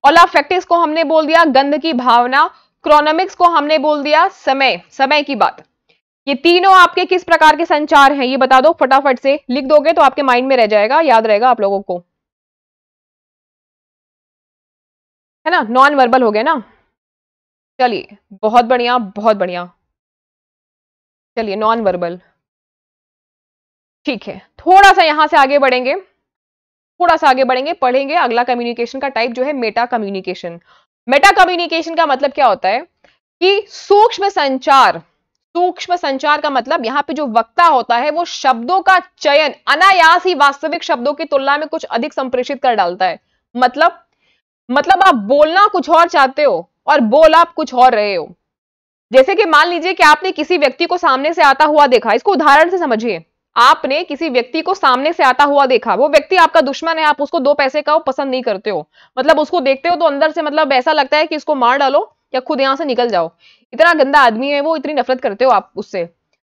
Speaker 2: ओलाफेक्टिक्स को हमने बोल दिया गंध की भावना क्रोनोमिक्स को हमने बोल दिया समय समय की बात ये तीनों आपके
Speaker 1: किस प्रकार के संचार हैं ये बता दो फटाफट से लिख दोगे तो आपके माइंड में रह जाएगा याद रहेगा आप लोगों को है ना नॉन वर्बल हो गया ना चलिए बहुत बढ़िया बहुत बढ़िया चलिए नॉन वर्बल ठीक है थोड़ा सा यहां से आगे बढ़ेंगे
Speaker 2: थोड़ा सा आगे बढ़ेंगे पढ़ेंगे अगला कम्युनिकेशन का टाइप जो है मेटा कम्युनिकेशन मेटा कम्युनिकेशन का मतलब क्या होता है कि सूक्ष्म संचार सूक्ष्म संचार का मतलब यहाँ पे जो वक्ता होता है वो शब्दों का चयन अनायास ही वास्तविक शब्दों की तुलना में कुछ अधिक संप्रेषित कर डालता है मतलब मतलब आप बोलना कुछ और चाहते हो और बोल आप कुछ और रहे हो जैसे कि मान लीजिए कि आपने किसी व्यक्ति को सामने से आता हुआ देखा इसको उदाहरण से समझिए आपने किसी व्यक्ति को सामने से आता हुआ देखा वो व्यक्ति आपका दुश्मन है आप उसको दो पैसे का पसंद नहीं करते हो मतलब उसको देखते हो तो अंदर से मतलब ऐसा लगता है कि इसको मार डालो या खुद यहां से निकल जाओ इतना गंदा आदमी है वो इतनी नफरत करते हो आप उससे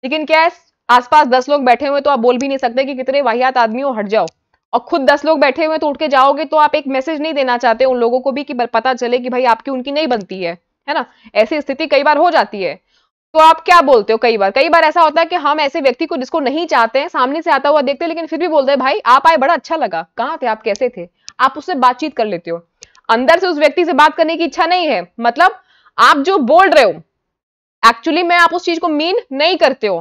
Speaker 2: लेकिन क्या है आसपास दस लोग बैठे हुए तो आप बोल भी नहीं सकते कि कितने वाहियात आदमी हो हट जाओ और खुद दस लोग बैठे हुए तो उठ के जाओगे तो आप एक मैसेज नहीं देना चाहते उन लोगों को भी कि पता चले कि भाई आपकी उनकी नहीं बनती है है ना ऐसी स्थिति कई बार हो जाती है तो आप क्या बोलते हो कई बार कई बार ऐसा होता है कि हम ऐसे व्यक्ति को जिसको नहीं चाहते हैं सामने से आता हुआ देखते हैं लेकिन फिर भी बोलते हैं भाई आप आए बड़ा अच्छा लगा कहाँ थे आप कैसे थे आप उससे बातचीत कर लेते हो अंदर से उस व्यक्ति से बात करने की इच्छा नहीं है मतलब आप जो बोल रहे हो एक्चुअली मैं आप उस चीज को मीन नहीं करते हो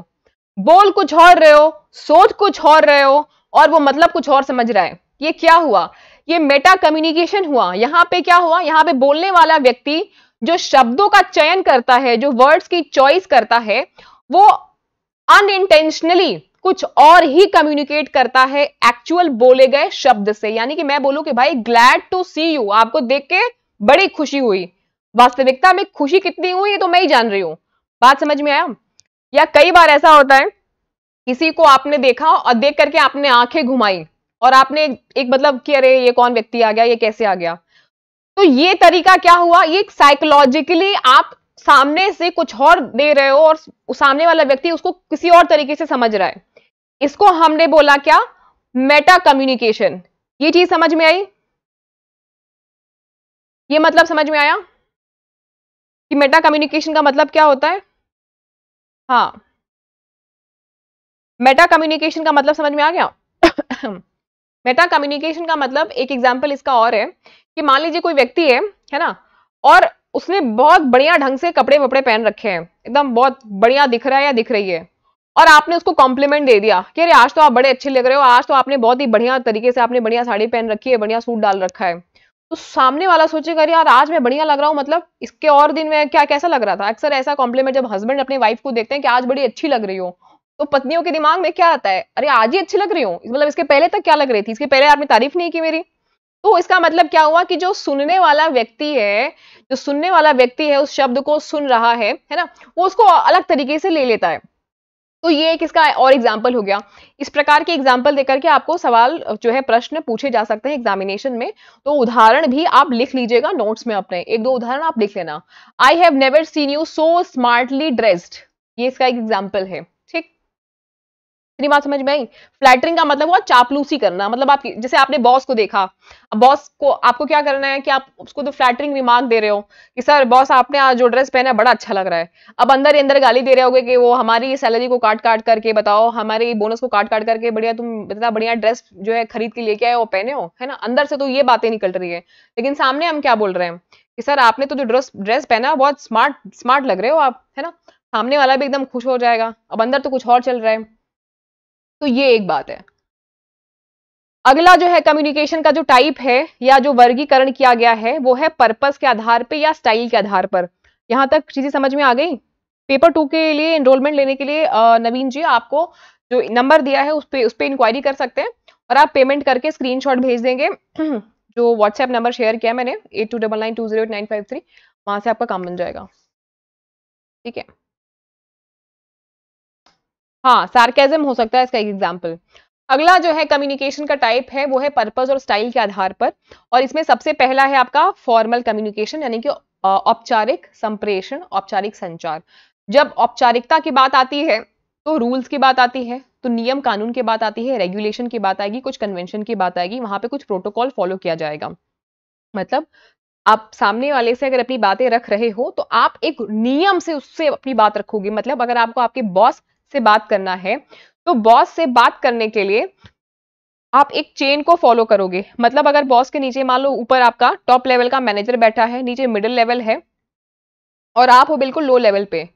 Speaker 2: बोल कुछ और रहे हो सोच कुछ और रहे हो और वो मतलब कुछ और समझ रहा है ये क्या हुआ ये मेटा कम्युनिकेशन हुआ यहाँ पे क्या हुआ यहाँ पे बोलने वाला व्यक्ति जो शब्दों का चयन करता है जो वर्ड्स की चॉइस करता है वो अनइंटेंशनली कुछ और ही कम्युनिकेट करता है एक्चुअल बोले गए शब्द से यानी कि मैं बोलूं कि भाई ग्लैड टू सी यू आपको देख के बड़ी खुशी हुई वास्तविकता में खुशी कितनी हुई ये तो मैं ही जान रही हूं बात समझ में आया या कई बार ऐसा होता है किसी को आपने देखा और देख करके आपने आंखें घुमाई और आपने एक मतलब कि अरे ये कौन व्यक्ति आ गया ये कैसे आ गया तो ये तरीका क्या हुआ ये साइकोलॉजिकली आप सामने से कुछ और दे रहे हो और सामने वाला व्यक्ति उसको किसी और
Speaker 1: तरीके से समझ रहा है इसको हमने बोला क्या मेटा कम्युनिकेशन ये चीज समझ में आई ये मतलब समझ में आया कि मेटा कम्युनिकेशन का मतलब क्या होता है हाँ मेटा कम्युनिकेशन का मतलब समझ में आ गया मेटा कम्युनिकेशन का
Speaker 2: मतलब एक एग्जाम्पल इसका और है कि मान लीजिए कोई व्यक्ति है है ना और उसने बहुत बढ़िया ढंग से कपड़े वपड़े पहन रखे हैं एकदम बहुत बढ़िया दिख रहा है या दिख रही है और आपने उसको कॉम्प्लीमेंट दे दिया कि अरे आज तो आप बड़े अच्छे लग रहे हो आज तो आपने बहुत ही बढ़िया तरीके से आपने बढ़िया साड़ी पहन रखी है बढ़िया सूट डाल रखा है तो सामने वाला सोचेगा यार आज मैं बढ़िया लग रहा हूँ मतलब इसके और दिन में क्या कैसा लग रहा था अक्सर ऐसा कॉम्प्लीमेंट जब हस्बैंड अपने वाइफ को देखते हैं कि आज बड़ी अच्छी लग रही हो तो पत्नियों के दिमाग में क्या आता है अरे आज ही अच्छी लग रही हूँ मतलब इसके पहले तक क्या लग रही थी इसके पहले आपने तारीफ नहीं की मेरी तो इसका मतलब क्या हुआ कि जो सुनने वाला व्यक्ति है जो सुनने वाला व्यक्ति है उस शब्द को सुन रहा है है ना वो उसको अलग तरीके से ले लेता है तो ये एक इसका और एग्जाम्पल हो गया इस प्रकार के एग्जाम्पल देकर के आपको सवाल जो है प्रश्न पूछे जा सकते हैं एग्जामिनेशन में तो उदाहरण भी आप लिख लीजिएगा नोट्स में अपने एक दो उदाहरण आप लिख लेना I have never seen you so smartly dressed ये इसका एक एग्जाम्पल है इतनी बात समझ में आई फ्लैटरिंग का मतलब हुआ चापलूसी करना मतलब आप जैसे आपने बॉस को देखा अब बॉस को आपको क्या करना है कि आप उसको तो फ्लैटरिंग रिमार्क दे रहे हो कि सर बॉस आपने आज जो ड्रेस पहना है बड़ा अच्छा लग रहा है अब अंदर ही अंदर गाली दे रहे होगे कि वो हमारी सैलरी को काट काट करके बताओ हमारे बोनस को काट काट करके बढ़िया तुम इतना बढ़िया ड्रेस जो है खरीद के लेके आए हो पहने हो है ना अंदर से तो ये बातें निकल रही है लेकिन सामने हम क्या बोल रहे हैं कि सर आपने तो जो ड्रेस ड्रेस पहना है बहुत स्मार्ट स्मार्ट लग रहे हो आप है ना सामने वाला भी एकदम खुश हो जाएगा अब अंदर तो कुछ और चल रहा है तो ये एक बात है अगला जो है कम्युनिकेशन का जो टाइप है या जो वर्गीकरण किया गया है वो है पर्पस के आधार पे या स्टाइल के आधार पर यहां तक चीजें समझ में आ गई पेपर टू के लिए एनरोलमेंट लेने के लिए नवीन जी आपको जो नंबर दिया है उस पर उस पर इंक्वायरी कर सकते हैं और आप पेमेंट करके स्क्रीनशॉट भेज देंगे
Speaker 1: जो व्हाट्सएप नंबर शेयर किया मैंने eight two double nine two zero eight nine five three वहाँ से आपका काम बन जाएगा ठीक है हाँ सार्केजम हो सकता है इसका एक एग्जाम्पल अगला जो है कम्युनिकेशन का टाइप है वो है पर्पज और
Speaker 2: स्टाइल के आधार पर और इसमें सबसे पहला है आपका फॉर्मल कम्युनिकेशन यानी कि औपचारिक संप्रेषण औपचारिक संचार जब औपचारिकता की बात आती है तो रूल्स की बात आती है तो नियम कानून की बात आती है रेगुलेशन की बात आएगी कुछ कन्वेंशन की बात आएगी वहां पे कुछ प्रोटोकॉल फॉलो किया जाएगा मतलब आप सामने वाले से अगर अपनी बातें रख रहे हो तो आप एक नियम से उससे अपनी बात रखोगे मतलब अगर आपको आपके बॉस से बात करना है तो बॉस से बात करने के लिए आप एक चेन को फॉलो करोगे मतलब अगर बॉस के नीचे मान लो ऊपर आपका टॉप लेवल का मैनेजर बैठा है नीचे मिडिल लेवल है और आप हो बिल्कुल लो लेवल पे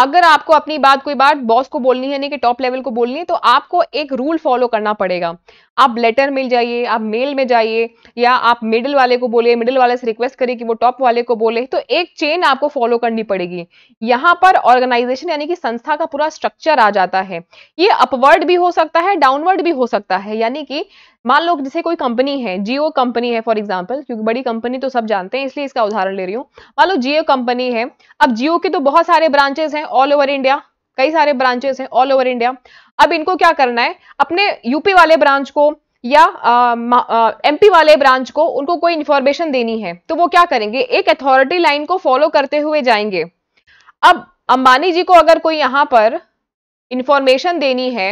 Speaker 2: अगर आपको अपनी बात कोई बात बॉस को बोलनी है नहीं कि टॉप लेवल को बोलनी है तो आपको एक रूल फॉलो करना पड़ेगा आप लेटर मिल जाइए आप मेल में जाइए या आप मिडिल वाले को बोले मिडिल वाले से रिक्वेस्ट करिए कि वो टॉप वाले को बोले तो एक चेन आपको फॉलो करनी पड़ेगी यहाँ पर ऑर्गेनाइजेशन यानी कि संस्था का पूरा स्ट्रक्चर आ जाता है ये अपवर्ड भी हो सकता है डाउनवर्ड भी हो सकता है यानी कि मान लो जैसे कोई कंपनी है जियो कंपनी है फॉर एग्जाम्पल क्योंकि बड़ी कंपनी तो सब जानते हैं इसलिए इसका उदाहरण ले रही हूँ मान लो जियो कंपनी है अब जियो के तो बहुत सारे ब्रांचेस हैं ऑल ओवर इंडिया कई सारे ब्रांचेस हैं ऑल ओवर इंडिया अब इनको क्या करना है अपने यूपी वाले ब्रांच को या एमपी वाले ब्रांच को उनको कोई इंफॉर्मेशन देनी है तो वो क्या करेंगे एक अथॉरिटी लाइन को फॉलो करते हुए जाएंगे अब अंबानी जी को अगर कोई यहां पर इंफॉर्मेशन देनी है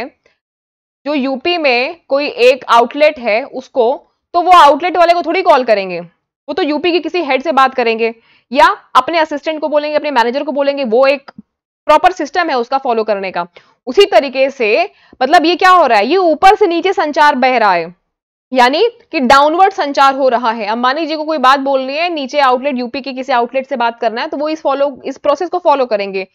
Speaker 2: जो यूपी में कोई एक आउटलेट है उसको तो वो आउटलेट वाले को थोड़ी कॉल करेंगे वो तो यूपी के किसी हेड से बात करेंगे या अपने असिस्टेंट को बोलेंगे अपने मैनेजर को बोलेंगे वो एक प्रॉपर सिस्टम है उसका फॉलो करने का उसी तरीके से मतलब ये क्या हो रहा है ये ऊपर से नीचे संचार बह रहा है यानी कि डाउनवर्ड संचार हो रहा है अंबानी जी को कोई बात बोलनी है नीचे आउटलेट यूपी के किसी आउटलेट से बात करना है तो वो इस फॉलो इस प्रोसेस को फॉलो करेंगे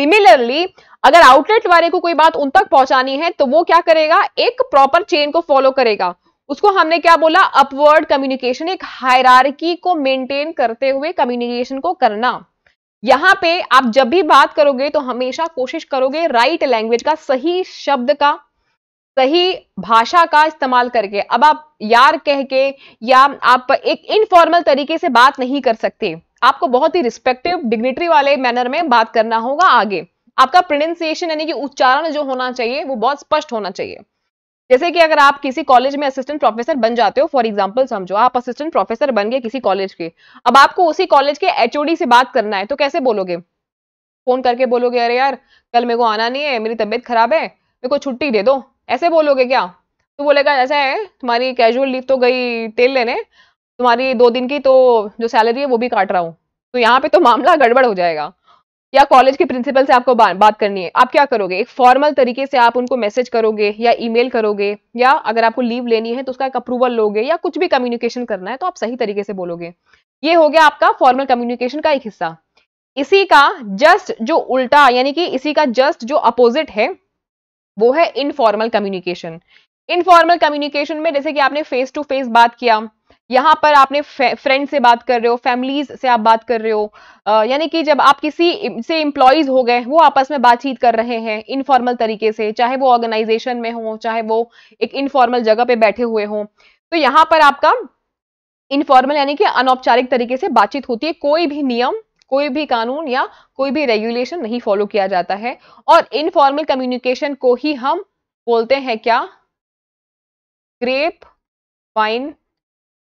Speaker 2: सिमिलरली अगर आउटलेट वाले को कोई बात उन तक पहुंचानी है तो वो क्या करेगा एक प्रॉपर चेन को फॉलो करेगा उसको हमने क्या बोला अपवर्ड कम्युनिकेशन एक हायरार्की को मेंटेन करते हुए कम्युनिकेशन को करना यहां पे आप जब भी बात करोगे तो हमेशा कोशिश करोगे राइट लैंग्वेज का सही शब्द का सही भाषा का इस्तेमाल करके अब आप यार कह के या आप एक इनफॉर्मल तरीके से बात नहीं कर सकते आपको बहुत ही रिस्पेक्टिव डिग्निटरी वाले मैनर में बात करना होगा आगे आपका प्रोनंसिएशन यानी कि उच्चारण जो होना चाहिए वो बहुत स्पष्ट होना चाहिए जैसे कि अगर आप किसी कॉलेज में असिस्टेंट प्रोफेसर बन जाते हो फॉर एग्जाम्पल समझो आप असिस्टेंट प्रोफेसर बन गए किसी कॉलेज के अब आपको उसी कॉलेज के एचओडी से बात करना है तो कैसे बोलोगे फोन करके बोलोगे अरे यार कल मेरे को आना नहीं है मेरी तबीयत खराब है मेरे को छुट्टी दे दो ऐसे बोलोगे क्या तो बोलेगा ऐसा है तुम्हारी कैजुअल लीव तो गई तेल लेने तुम्हारी दो दिन की तो जो सैलरी है वो भी काट रहा हूँ तो यहाँ पे तो मामला गड़बड़ हो जाएगा या कॉलेज के प्रिंसिपल से आपको बा, बात करनी है आप क्या करोगे एक फॉर्मल तरीके से आप उनको मैसेज करोगे या ईमेल करोगे या अगर आपको लीव लेनी है तो उसका एक अप्रूवल लोगे या कुछ भी कम्युनिकेशन करना है तो आप सही तरीके से बोलोगे ये हो गया आपका फॉर्मल कम्युनिकेशन का एक हिस्सा इसी का जस्ट जो उल्टा यानी कि इसी का जस्ट जो अपोजिट है वो है इनफॉर्मल कम्युनिकेशन इनफॉर्मल कम्युनिकेशन में जैसे कि आपने फेस टू फेस बात किया यहाँ पर आपने फ्रेंड से बात कर रहे हो फैमिलीज से आप बात कर रहे हो यानी कि जब आप किसी से इम्प्लॉयज हो गए वो आपस में बातचीत कर रहे हैं इनफॉर्मल तरीके से चाहे वो ऑर्गेनाइजेशन में हो चाहे वो एक इनफॉर्मल जगह पे बैठे हुए हों तो यहाँ पर आपका इनफॉर्मल यानी कि अनौपचारिक तरीके से बातचीत होती है कोई भी नियम कोई भी कानून या कोई भी रेगुलेशन नहीं फॉलो किया जाता है और इनफॉर्मल कम्युनिकेशन
Speaker 1: को ही हम बोलते हैं क्या ग्रेप वाइन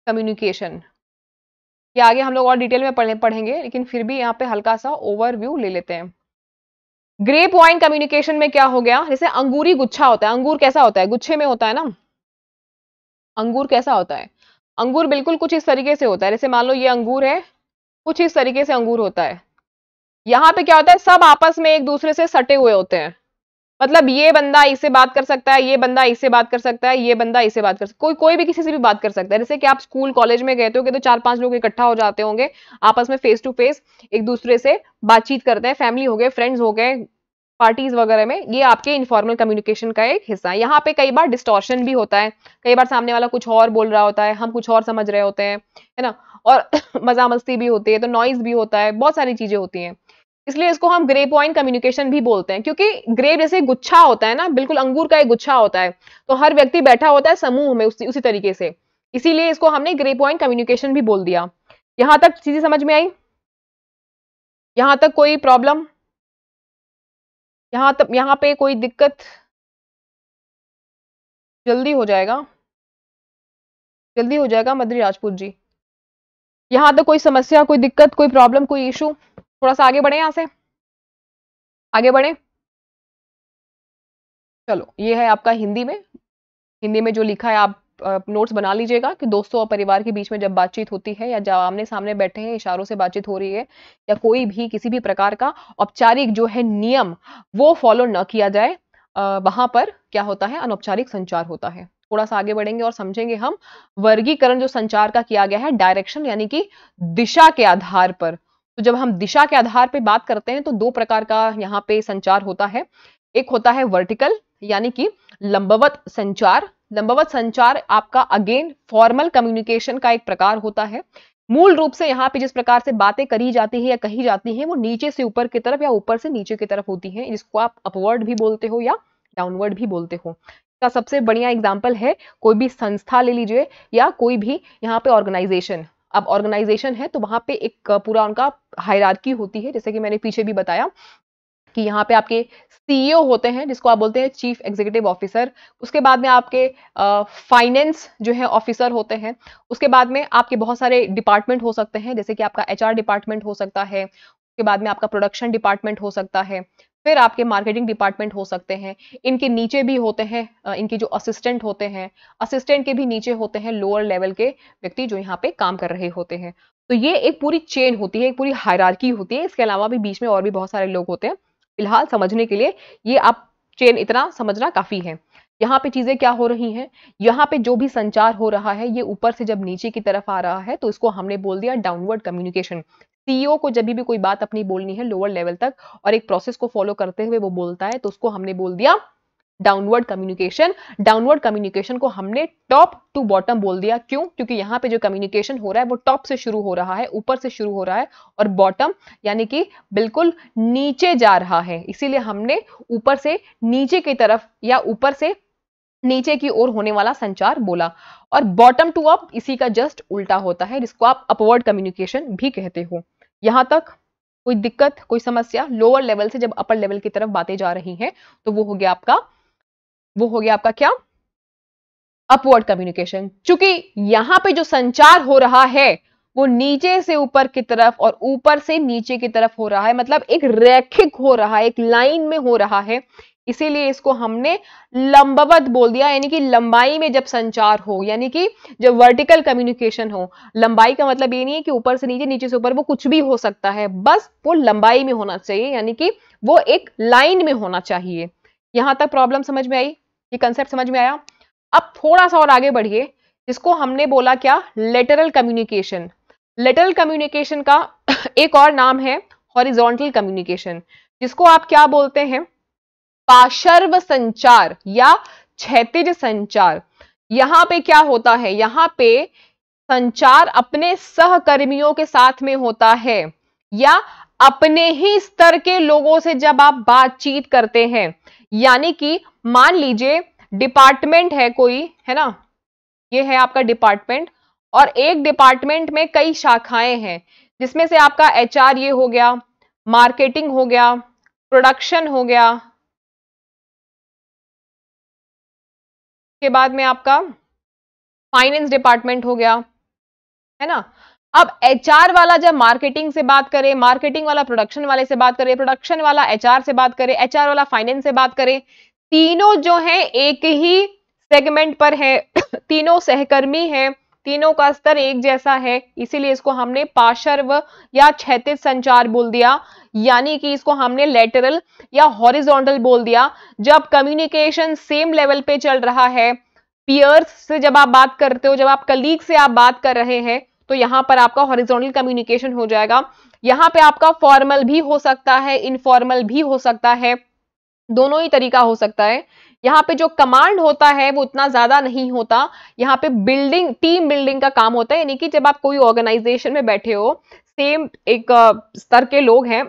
Speaker 1: कम्युनिकेशन ये आगे हम लोग और डिटेल में पढ़ने पढ़ेंगे लेकिन फिर भी
Speaker 2: यहाँ पे हल्का सा ओवरव्यू ले लेते हैं ग्रेप वाइन कम्युनिकेशन में क्या हो गया जैसे अंगूरी गुच्छा होता है अंगूर कैसा होता है गुच्छे में होता है ना अंगूर कैसा होता है अंगूर बिल्कुल कुछ इस तरीके से होता है जैसे मान लो ये अंगूर है कुछ इस तरीके से अंगूर होता है यहाँ पे क्या होता है सब आपस में एक दूसरे से सटे हुए होते हैं मतलब ये बंदा इससे बात कर सकता है ये बंदा इससे बात कर सकता है ये बंदा इससे बात कर सकता है कोई कोई भी किसी से भी बात कर सकता है जैसे कि आप स्कूल कॉलेज में गए होंगे तो, तो चार पांच लोग इकट्ठा हो जाते होंगे आपस में फेस टू फेस एक दूसरे से बातचीत करते हैं फैमिली हो गए फ्रेंड्स हो गए पार्टीज वगैरह में ये आपके इनफॉर्मल कम्युनिकेशन का एक हिस्सा है यहाँ पे कई बार डिस्टॉर्शन भी होता है कई बार सामने वाला कुछ और बोल रहा होता है हम कुछ और समझ रहे होते हैं है ना और मजा मस्ती भी होती है तो नॉइज भी होता है बहुत सारी चीजें होती हैं इसलिए इसको हम ग्रे पॉइंट कम्युनिकेशन भी बोलते हैं क्योंकि ग्रे जैसे गुच्छा होता है ना बिल्कुल अंगूर का एक गुच्छा होता है तो हर व्यक्ति बैठा होता है समूह में उसी उसी तरीके से
Speaker 1: इसीलिए इसको हमने ग्रे पॉइंट कम्युनिकेशन भी बोल दिया यहां तक चीज़ें समझ में आई यहां तक कोई प्रॉब्लम यहाँ तक यहां पे कोई दिक्कत जल्दी हो जाएगा जल्दी हो जाएगा मद्री राजपूत जी यहां तक कोई समस्या कोई दिक्कत कोई प्रॉब्लम कोई इशू थोड़ा सा आगे बढ़े यहाँ से आगे बढ़े चलो ये है आपका हिंदी में हिंदी में जो लिखा है आप नोट्स बना लीजिएगा
Speaker 2: कि दोस्तों और परिवार के बीच में जब बातचीत होती है या जब आमने सामने बैठे हैं इशारों से बातचीत हो रही है या कोई भी किसी भी प्रकार का औपचारिक जो है नियम वो फॉलो न किया जाए वहां पर क्या होता है अनौपचारिक संचार होता है थोड़ा सा आगे बढ़ेंगे और समझेंगे हम वर्गीकरण जो संचार का किया गया है डायरेक्शन यानी कि दिशा के आधार पर तो जब हम दिशा के आधार पर बात करते हैं तो दो प्रकार का यहाँ पे संचार होता है एक होता है वर्टिकल यानी कि लंबवत संचार लंबवत संचार आपका अगेन फॉर्मल कम्युनिकेशन का एक प्रकार होता है मूल रूप से यहाँ पे जिस प्रकार से बातें करी जाती है या कही जाती है वो नीचे से ऊपर की तरफ या ऊपर से नीचे की तरफ होती है जिसको आप अपवर्ड भी बोलते हो या डाउनवर्ड भी बोलते हो का सबसे बढ़िया एग्जाम्पल है कोई भी संस्था ले लीजिए या कोई भी यहाँ पे ऑर्गेनाइजेशन अब ऑर्गेनाइजेशन है तो वहां पे एक पूरा उनका हायरार्की होती है जैसे कि मैंने पीछे भी बताया कि यहाँ पे आपके सीईओ e होते हैं जिसको आप बोलते हैं चीफ एग्जीक्यूटिव ऑफिसर उसके बाद में आपके फाइनेंस जो है ऑफिसर होते हैं उसके बाद में आपके बहुत सारे डिपार्टमेंट हो सकते हैं जैसे कि आपका एचआर डिपार्टमेंट हो सकता है उसके बाद में आपका प्रोडक्शन डिपार्टमेंट हो सकता है फिर आपके मार्केटिंग डिपार्टमेंट हो सकते हैं इनके नीचे भी होते हैं इनके जो असिस्टेंट होते हैं असिस्टेंट के भी नीचे होते हैं लोअर लेवल के व्यक्ति जो यहाँ पे काम कर रहे होते हैं तो ये एक पूरी चेन होती है एक पूरी हायरार्की होती है इसके अलावा भी बीच में और भी बहुत सारे लोग होते हैं फिलहाल समझने के लिए ये आप चेन इतना समझना काफ़ी है यहाँ पे चीज़ें क्या हो रही हैं यहाँ पे जो भी संचार हो रहा है ये ऊपर से जब नीचे की तरफ आ रहा है तो इसको हमने बोल दिया डाउनवर्ड कम्युनिकेशन सीईओ को जब भी कोई बात अपनी बोलनी है लोअर लेवल तक और एक प्रोसेस को फॉलो करते हुए वो बोलता है तो उसको हमने बोल दिया डाउनवर्ड कम्युनिकेशन डाउनवर्ड कम्युनिकेशन को हमने टॉप टू बॉटम बोल दिया क्यों क्योंकि यहाँ पे जो कम्युनिकेशन हो रहा है वो टॉप से शुरू हो रहा है ऊपर से शुरू हो रहा है और बॉटम यानी कि बिल्कुल नीचे जा रहा है इसीलिए हमने ऊपर से नीचे की तरफ या ऊपर से नीचे की ओर होने वाला संचार बोला और बॉटम टू अप इसी का जस्ट उल्टा होता है जिसको आप अपवर्ड कम्युनिकेशन भी कहते हो यहां तक कोई दिक्कत कोई समस्या लोअर लेवल से जब अपर लेवल की तरफ बातें जा रही हैं तो वो हो गया आपका वो हो गया आपका क्या अपवर्ड कम्युनिकेशन चूंकि यहां पे जो संचार हो रहा है वो नीचे से ऊपर की तरफ और ऊपर से नीचे की तरफ हो रहा है मतलब एक रैखिक हो रहा है एक लाइन में हो रहा है इसीलिए इसको हमने लंबवत बोल दिया यानी कि लंबाई में जब संचार हो यानी कि जब वर्टिकल कम्युनिकेशन हो लंबाई का मतलब ये नहीं है कि ऊपर से नीचे नीचे से ऊपर वो कुछ भी हो सकता है बस वो लंबाई में होना चाहिए यानी कि वो एक लाइन में होना चाहिए यहां तक प्रॉब्लम समझ में आई ये कंसेप्ट समझ में आया अब थोड़ा सा और आगे बढ़िए जिसको हमने बोला क्या लेटरल कम्युनिकेशन लेटरल कम्युनिकेशन का एक और नाम है हॉरिजोंटल कम्युनिकेशन जिसको आप क्या बोलते हैं पाशर्व संचार या क्षेत्र संचार यहां पे क्या होता है यहां पे संचार अपने सहकर्मियों के साथ में होता है या अपने ही स्तर के लोगों से जब आप बातचीत करते हैं यानी कि मान लीजिए डिपार्टमेंट है कोई है ना ये है आपका डिपार्टमेंट और एक डिपार्टमेंट में कई शाखाएं हैं जिसमें से आपका एचआर ये हो गया
Speaker 1: मार्केटिंग हो गया प्रोडक्शन हो गया उसके बाद में आपका फाइनेंस डिपार्टमेंट हो गया है ना अब एचआर वाला जब मार्केटिंग से बात करे मार्केटिंग
Speaker 2: वाला प्रोडक्शन वाले से बात करे प्रोडक्शन वाला एचआर से बात करे एचआर वाला फाइनेंस से बात करे तीनों जो है एक ही सेगमेंट पर है तीनों सहकर्मी हैं तीनों का स्तर एक जैसा है इसीलिए इसको हमने पाशर्व या क्षेत्र संचार बोल दिया यानी कि इसको हमने लेटरल या हॉरिजोंटल बोल दिया जब कम्युनिकेशन सेम लेवल पे चल रहा है पियर्स से जब आप बात करते हो जब आप कलीग से आप बात कर रहे हैं तो यहां पर आपका हॉरिजोंटल कम्युनिकेशन हो जाएगा यहाँ पे आपका फॉर्मल भी हो सकता है इनफॉर्मल भी हो सकता है दोनों ही तरीका हो सकता है यहाँ पे जो कमांड होता है वो उतना ज्यादा नहीं होता यहाँ पे बिल्डिंग टीम बिल्डिंग का काम होता है यानी कि जब आप कोई ऑर्गेनाइजेशन में बैठे हो सेम एक स्तर के लोग हैं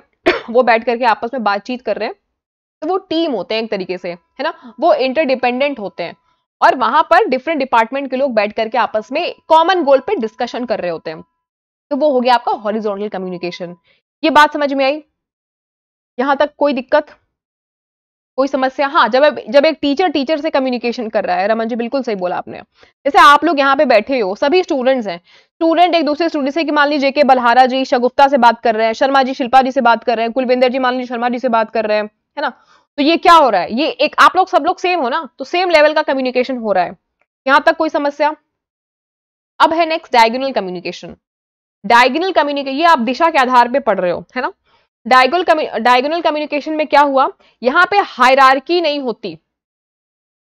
Speaker 2: वो बैठ करके आपस में बातचीत कर रहे हैं तो वो टीम होते हैं एक तरीके से है ना वो इंटरडिपेंडेंट होते हैं और वहां पर डिफरेंट डिपार्टमेंट के लोग बैठ करके आपस में कॉमन गोल पर डिस्कशन कर रहे होते हैं तो वो हो गया आपका हॉरिजोनल कम्युनिकेशन ये बात समझ में आई यहां तक कोई दिक्कत कोई समस्या हाँ जब जब एक टीचर टीचर से कम्युनिकेशन कर रहा है रमन जी बिल्कुल सही बोला आपने जैसे आप लोग यहाँ पे बैठे हो सभी स्टूडेंट्स हैं स्टूडेंट एक दूसरे स्टूडेंट से कि मान लीजिए के बलहारा जी शगुफ्ता से बात कर रहे हैं शर्मा जी शिल्पा जी से बात कर रहे हैं कुलविंदर जी मान लीजिए शर्मा जी से बात कर रहे हैं है ना तो ये क्या हो रहा है ये एक आप लोग सब लोग सेम हो ना तो सेम लेवल का कम्युनिकेशन हो रहा है यहाँ तक कोई समस्या अब है next diagonal communication diagonal communication ये आप दिशा के आधार पर पढ़ रहे हो है ना डायगोल डायगोनल कम्युनिकेशन में क्या हुआ यहाँ पे हायरार्की नहीं होती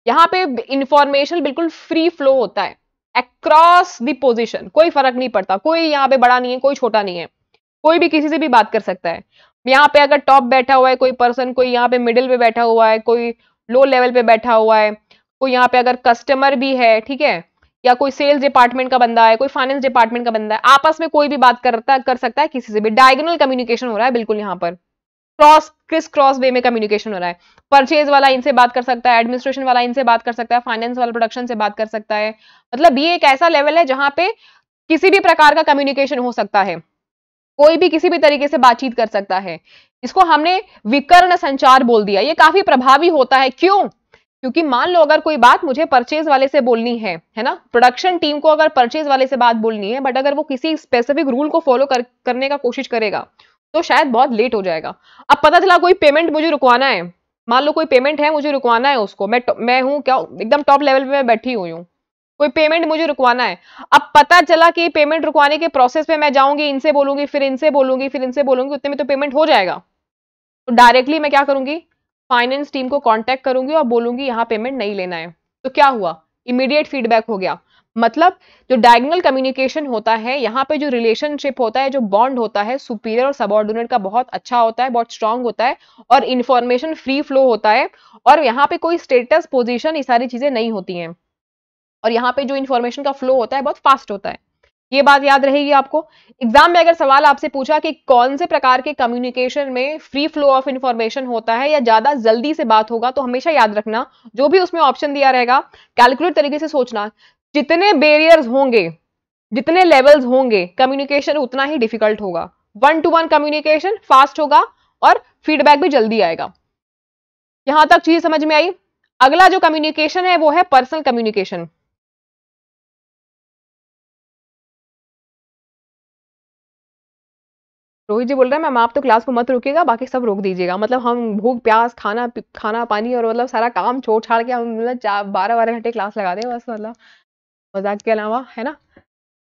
Speaker 2: यहाँ पे इंफॉर्मेशन बिल्कुल फ्री फ्लो होता है अक्रॉस द पोजिशन कोई फर्क नहीं पड़ता कोई यहाँ पे बड़ा नहीं है कोई छोटा नहीं है कोई भी किसी से भी बात कर सकता है यहाँ पे अगर टॉप बैठा हुआ है कोई पर्सन कोई यहाँ पे मिडिल पे बैठा हुआ है कोई लो लेवल पे बैठा हुआ है कोई यहाँ पे अगर कस्टमर भी है ठीक है या कोई सेल्स डिपार्टमेंट का बंदा है कोई फाइनेंस डिपार्टमेंट का बंदा है आपस में कोई भी बात करता कर सकता है किसी से भी डायगोनल कम्युनिकेशन हो रहा है बिल्कुल यहाँ पर क्रॉस क्रिस क्रॉस वे में कम्युनिकेशन हो रहा है परचेज वाला इनसे बात कर सकता है एडमिनिस्ट्रेशन वाला इनसे बात कर सकता है फाइनेंस वाला प्रोडक्शन से बात कर सकता है मतलब ये एक ऐसा लेवल है जहां पे किसी भी प्रकार का कम्युनिकेशन हो सकता है कोई भी किसी भी तरीके से बातचीत कर सकता है इसको हमने विकर्ण संचार बोल दिया ये काफी प्रभावी होता है क्यों क्योंकि मान लो अगर कोई बात मुझे परचेज वाले से बोलनी है है ना प्रोडक्शन टीम को अगर परचेज वाले से बात बोलनी है बट अगर वो किसी स्पेसिफिक रूल को फॉलो कर, करने का कोशिश करेगा तो शायद बहुत लेट हो जाएगा अब पता चला कोई पेमेंट मुझे रुकवाना है मान लो कोई पेमेंट है मुझे रुकवाना है उसको मैं मैं हूँ क्या एकदम टॉप लेवल पे मैं बैठी हुई हूँ कोई पेमेंट मुझे रुकवाना है अब पता चला कि पेमेंट रुकवाने के प्रोसेस पे मैं जाऊंगी इनसे बोलूंगी फिर इनसे बोलूंगी फिर इनसे बोलूंगी उतने में तो पेमेंट हो जाएगा तो डायरेक्टली मैं क्या करूंगी फाइनेंस टीम को कॉन्टैक्ट करूंगी और बोलूंगी यहाँ पेमेंट नहीं लेना है तो क्या हुआ इमीडिएट फीडबैक हो गया मतलब जो डायगनल कम्युनिकेशन होता है यहाँ पे जो रिलेशनशिप होता है जो बॉन्ड होता है सुपीरियर और सबॉर्डिनेट का बहुत अच्छा होता है बहुत स्ट्रांग होता है और इन्फॉर्मेशन फ्री फ्लो होता है और यहाँ पे कोई स्टेटस पोजिशन ये सारी चीज़ें नहीं होती हैं और यहाँ पे जो इन्फॉर्मेशन का फ्लो होता है बहुत फास्ट होता है ये बात याद रहेगी आपको एग्जाम में अगर सवाल आपसे पूछा कि कौन से प्रकार के कम्युनिकेशन में फ्री फ्लो ऑफ इंफॉर्मेशन होता है या ज्यादा जल्दी से बात होगा तो हमेशा याद रखना जो भी उसमें ऑप्शन दिया रहेगा कैलकुलेट तरीके से सोचना जितने बेरियर्स होंगे जितने लेवल्स होंगे कम्युनिकेशन उतना ही डिफिकल्ट होगा one to one communication fast होगा और फीडबैक भी जल्दी आएगा यहां तक चीज समझ में आई
Speaker 1: अगला जो कम्युनिकेशन है वो है पर्सनल कम्युनिकेशन रोहित जी बोल रहे हैं मैम आप तो क्लास को मत रुकेगा बाकी सब रोक दीजिएगा मतलब हम भूख प्यास खाना खाना पानी और मतलब सारा काम
Speaker 2: छोड़ छाड़ के हम मतलब चार बारह बारह घंटे क्लास लगा दें बस मतलब मजाक के अलावा है ना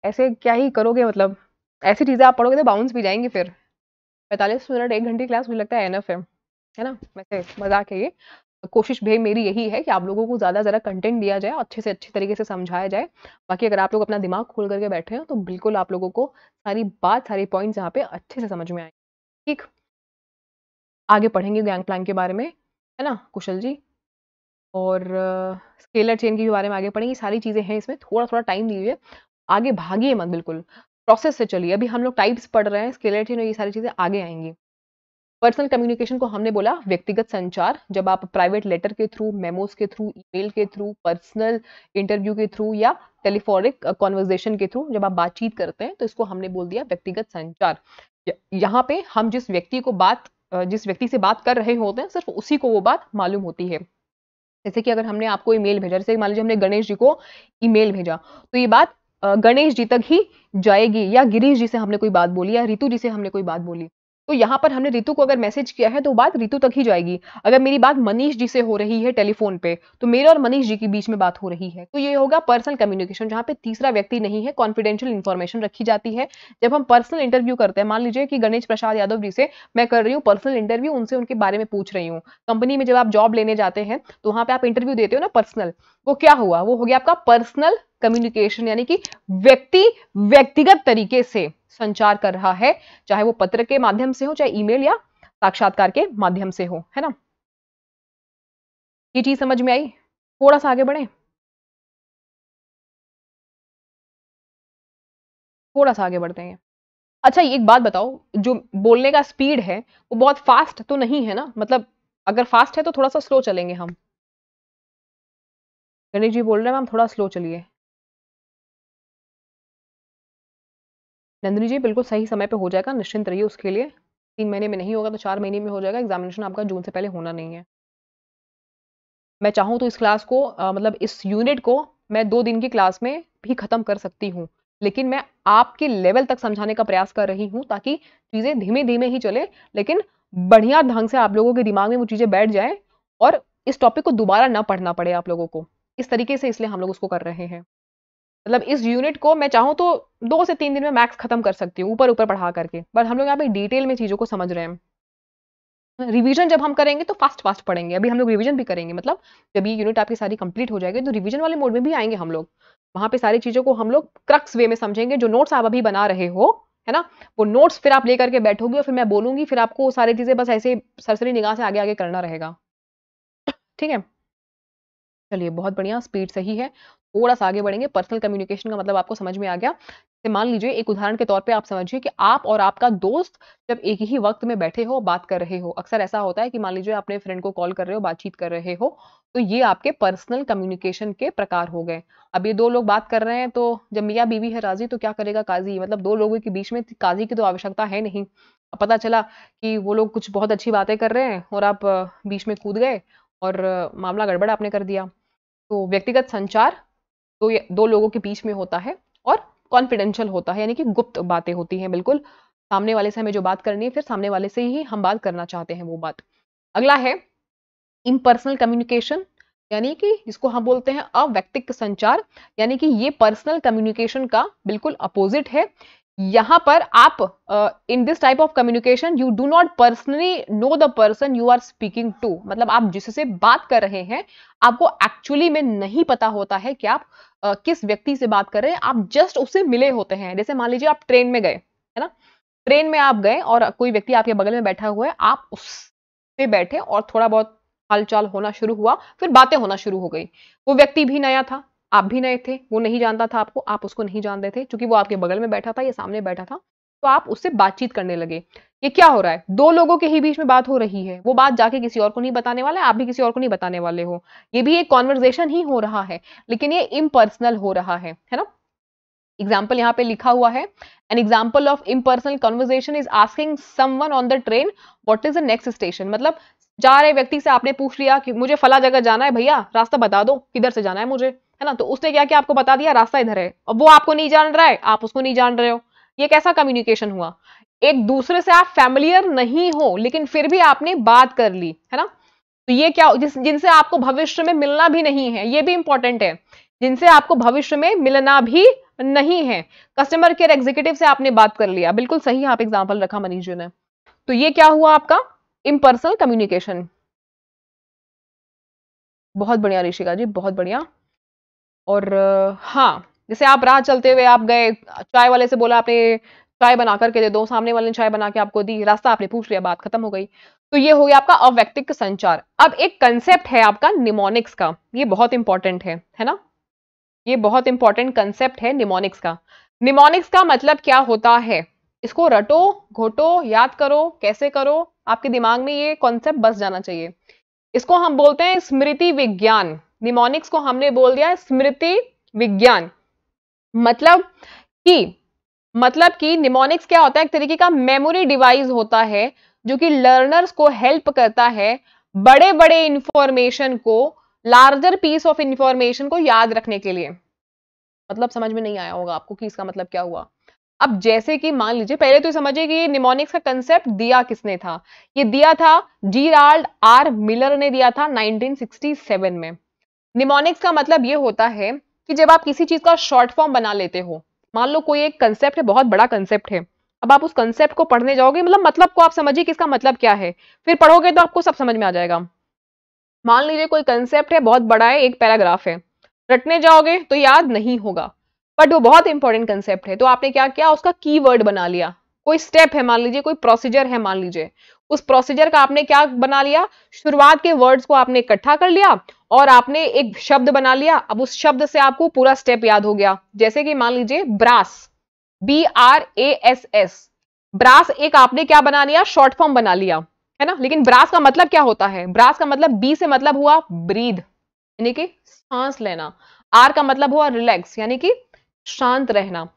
Speaker 2: ऐसे क्या ही करोगे मतलब ऐसी चीज़ें आप पढ़ोगे तो बाउंस भी जाएंगे फिर पैंतालीस मिनट एक घंटे क्लास मुझे लगता है एन है ना वैसे मजाक है ये कोशिश भी मेरी यही है कि आप लोगों को ज़्यादा ज़्यादा कंटेंट दिया जाए अच्छे से अच्छे तरीके से समझाया जाए बाकी अगर आप लोग अपना दिमाग खोल करके बैठे हैं तो बिल्कुल आप लोगों को सारी बात सारे पॉइंट्स यहाँ पे अच्छे से समझ में आए ठीक आगे पढ़ेंगे गैंग प्लान के बारे में है ना कुशल जी और स्केलर चेन के बारे में आगे पढ़ेंगे सारी चीज़ें हैं इसमें थोड़ा थोड़ा टाइम दीजिए आगे भागिए मत बिल्कुल प्रोसेस से चलिए अभी हम लोग टाइप्स पढ़ रहे हैं स्केलर चेन और ये सारी चीज़ें आगे आएंगी पर्सनल कम्युनिकेशन को हमने बोला व्यक्तिगत संचार जब आप प्राइवेट लेटर के थ्रू मेमोज के थ्रू ईमेल के थ्रू पर्सनल इंटरव्यू के थ्रू या टेलीफोनिक कॉन्वर्जेशन के थ्रू जब आप बातचीत करते हैं तो इसको हमने बोल दिया व्यक्तिगत संचार यहाँ पे हम जिस व्यक्ति को बात जिस व्यक्ति से बात कर रहे होते हैं सिर्फ उसी को वो बात मालूम होती है जैसे कि अगर हमने आपको ईमेल भेजा जैसे मान लीजिए हमने गणेश जी को ईमेल भेजा तो ये बात गणेश जी तक ही जाएगी या गिरीश जी से हमने कोई बात बोली या रितु जी से हमने कोई बात बोली तो यहाँ पर हमने रितु को अगर मैसेज किया है तो बात रितु तक ही जाएगी अगर मेरी बात मनीष जी से हो रही है टेलीफोन पे तो मेरे और मनीष जी के बीच में बात हो रही है तो ये होगा पर्सनल कम्युनिकेशन जहाँ पे तीसरा व्यक्ति नहीं है कॉन्फिडेंशियल इन्फॉर्मेशन रखी जाती है जब हम पर्सनल इंटरव्यू करते हैं मान लीजिए कि गणेश प्रसाद यादव जी से मैं कर रही हूँ पर्सनल इंटरव्यू उनसे उनके बारे में पूछ रही हूँ कंपनी में जब आप जॉब लेने जाते हैं तो वहाँ पे आप इंटरव्यू देते हो ना पर्सनल वो तो क्या हुआ वो हो गया आपका पर्सनल कम्युनिकेशन यानी कि व्यक्ति व्यक्तिगत तरीके से संचार कर रहा है चाहे वो पत्र के माध्यम से हो चाहे
Speaker 1: ईमेल या साक्षात्कार के माध्यम से हो है ना ये चीज समझ में आई थोड़ा सा आगे बढ़े थोड़ा सा आगे बढ़ते हैं अच्छा एक बात बताओ जो बोलने का स्पीड है वो बहुत फास्ट तो नहीं है ना मतलब अगर फास्ट है तो थोड़ा सा स्लो चलेंगे हम गणेश जी बोल रहे हैं मैम थोड़ा स्लो चलिए नंदनी जी बिल्कुल सही समय पे हो जाएगा निश्चिंत रहिए उसके लिए। तीन महीने में नहीं होगा तो चार महीने में हो जाएगा एग्ज़ामिनेशन आपका जून से पहले होना नहीं है। मैं
Speaker 2: चाहूँ तो इस क्लास को आ, मतलब इस यूनिट को मैं दो दिन की क्लास में भी ख़त्म कर सकती हूँ। लेकिन मैं आपके लेवल तक समझाने का प्रयास कर रही हूँ ताकि चीज़ें धीमे-धीमे ही चले लेकिन बढ़िया ढंग से आप लोगों के दिमाग में वो चीज़ें बैठ जाए और इस टॉपिक को दोबारा ना पढ़ना पड़े आप लोगों को। इस तरीके से इसलिए हम लोग उसको कर रहे हैं। मतलब इस यूनिट को मैं चाहूँ तो दो से तीन दिन में मैक्स खत्म कर सकती हूँ ऊपर ऊपर पढ़ा करके बट हम लोग यहाँ पे डिटेल में चीज़ों को समझ रहे हैं रिवीजन जब हम करेंगे तो फास्ट फास्ट पढ़ेंगे अभी हम लोग रिवीजन भी करेंगे मतलब जब ये यूनिट आपकी सारी कंप्लीट हो जाएगी तो रिवीजन वाले मोड में भी आएंगे हम लोग वहाँ पे सारी चीज़ों को हम लोग क्रक्स वे में समझेंगे जो नोट्स आप अभी बना रहे हो है ना वो नोट्स फिर आप लेकर के बैठोगे और फिर मैं बोलूँगी फिर आपको सारी चीज़ें बस ऐसे सरसरी निगाह से आगे आगे करना रहेगा ठीक है चलिए बहुत बढ़िया स्पीड सही है थोड़ा सा आगे बढ़ेंगे पर्सनल कम्युनिकेशन का मतलब आपको समझ में आ गया मान लीजिए एक उदाहरण के तौर पे आप समझिए कि आप और आपका दोस्त जब एक ही वक्त में बैठे हो बात कर रहे हो अक्सर ऐसा होता है कि मान लीजिए अपने फ्रेंड को कॉल कर रहे हो बातचीत कर रहे हो तो ये आपके पर्सनल कम्युनिकेशन के प्रकार हो गए अब ये दो लोग बात कर रहे हैं तो जब मियाँ बीवी है राजी तो क्या करेगा काजी मतलब दो लोगों के बीच में काजी की तो आवश्यकता है नहीं पता चला कि वो लोग कुछ बहुत अच्छी बातें कर रहे हैं और आप बीच में कूद गए और मामला गड़बड़ आपने कर दिया तो व्यक्तिगत संचार तो ये दो लोगों के बीच में होता है और कॉन्फिडेंशियल होता है यानी कि गुप्त बातें होती हैं बिल्कुल सामने वाले से हमें जो बात करनी है फिर सामने वाले से ही हम बात करना चाहते हैं वो बात अगला है इम्पर्सनल कम्युनिकेशन यानी कि जिसको हम बोलते हैं अव्यक्तिक संचार यानी कि ये पर्सनल कम्युनिकेशन का बिल्कुल अपोजिट है यहां पर आप in this type of communication you do not personally know the person you are speaking to मतलब आप जिससे बात कर रहे हैं आपको एक्चुअली में नहीं पता होता है कि आप uh, किस व्यक्ति से बात कर रहे हैं आप जस्ट उससे मिले होते हैं जैसे मान लीजिए आप ट्रेन में गए है ना ट्रेन में आप गए और कोई व्यक्ति आपके बगल में बैठा हुआ है आप उससे बैठे और थोड़ा बहुत हालचाल होना शुरू हुआ फिर बातें होना शुरू हो गई वो व्यक्ति भी नया था आप भी नए थे वो नहीं जानता था आपको आप उसको नहीं जानते थे क्योंकि वो आपके बगल में बैठा था या सामने बैठा था तो आप उससे बातचीत करने लगे ये क्या हो रहा है दो लोगों के ही बीच में बात हो रही है वो बात जाके किसी और को नहीं बताने वाला है आप भी किसी और को नहीं बताने वाले हो ये भी एक कॉन्वर्जेशन ही हो रहा है लेकिन ये इम्पर्सनल हो रहा है है ना एग्जाम्पल यहाँ पे लिखा हुआ है an example of impersonal conversation is asking someone on the train what is the next station मतलब जा रहे व्यक्ति से आपने पूछ लिया कि मुझे फला जगह जाना है भैया रास्ता बता दो किधर से जाना है मुझे है ना तो उसने क्या किया आपको बता दिया रास्ता इधर है और वो आपको नहीं जान रहा है आप उसको नहीं जान रहे हो ये कैसा कम्युनिकेशन हुआ एक दूसरे से आप फैमिलियर नहीं हो लेकिन फिर भी आपने बात कर ली है ना तो ये क्या जिस जिनसे आपको भविष्य में मिलना भी नहीं है ये भी इंपॉर्टेंट है जिनसे आपको भविष्य में मिलना भी नहीं है कस्टमर केयर एग्जीक्यूटिव से आपने बात कर लिया बिल्कुल सही आप एग्जाम्पल रखा मनीष जी ने तो ये क्या
Speaker 1: हुआ आपका इम्पर्सनल कम्युनिकेशन बहुत बढ़िया ऋषिका जी बहुत बढ़िया और हाँ जैसे आप राह चलते हुए आप गए
Speaker 2: चाय वाले से बोला आपने चाय बना करके दे दो सामने वाले ने चाय बना के आपको दी रास्ता आपने पूछ लिया बात खत्म हो गई तो ये हो गया आपका अव्यक्तिक संचार अब एक कंसेप्ट है आपका निमोनिक्स का ये बहुत इंपॉर्टेंट है है ना ये बहुत इंपॉर्टेंट कंसेप्ट है निमोनिक्स का निमोनिक्स का मतलब क्या होता है इसको रटो घोटो याद करो कैसे करो आपके दिमाग में ये कॉन्सेप्ट बस जाना चाहिए इसको हम बोलते हैं स्मृति विज्ञान निमोनिक्स को हमने बोल दिया स्मृति विज्ञान मतलब कि मतलब कि निमोनिक्स क्या होता है एक तरीके का मेमोरी डिवाइस होता है जो कि लर्नर्स को हेल्प करता है बड़े बड़े इंफॉर्मेशन को लार्जर पीस ऑफ इंफॉर्मेशन को याद रखने के लिए मतलब समझ में नहीं आया होगा आपको कि इसका मतलब क्या हुआ अब जैसे कि मान लीजिए पहले तो समझिए कि ये निमोनिक्स का कंसेप्ट दिया किसने था ये दिया था जीराल्ड आर मिलर ने दिया था 1967 में निमोनिक्स का मतलब ये होता है कि जब आप किसी चीज़ का शॉर्ट फॉर्म बना लेते हो मान लो कोई एक कंसेप्ट है बहुत बड़ा कंसेप्ट है अब आप उस कंसेप्ट को पढ़ने जाओगे मतलब मतलब को आप समझिए कि इसका मतलब क्या है फिर पढ़ोगे तो आपको सब समझ में आ जाएगा मान लीजिए कोई कंसेप्ट है बहुत बड़ा है एक पैराग्राफ है रटने जाओगे तो याद नहीं होगा बट वो बहुत इंपॉर्टेंट कंसेप्ट है तो आपने क्या किया उसका की बना लिया कोई स्टेप है मान लीजिए कोई प्रोसीजर है मान लीजिए उस प्रोसीजर का आपने क्या बना लिया शुरुआत के वर्ड्स को आपने इकट्ठा कर लिया और आपने एक शब्द बना लिया अब उस शब्द से आपको पूरा स्टेप याद हो गया जैसे कि मान लीजिए brass B R A S S brass एक आपने क्या बना लिया शॉर्ट फॉर्म बना लिया है ना लेकिन ब्रास का मतलब क्या होता है ब्रास का मतलब बी से मतलब हुआ ब्रीद यानी कि सांस लेना आर का मतलब हुआ रिलैक्स यानी कि शांत रहना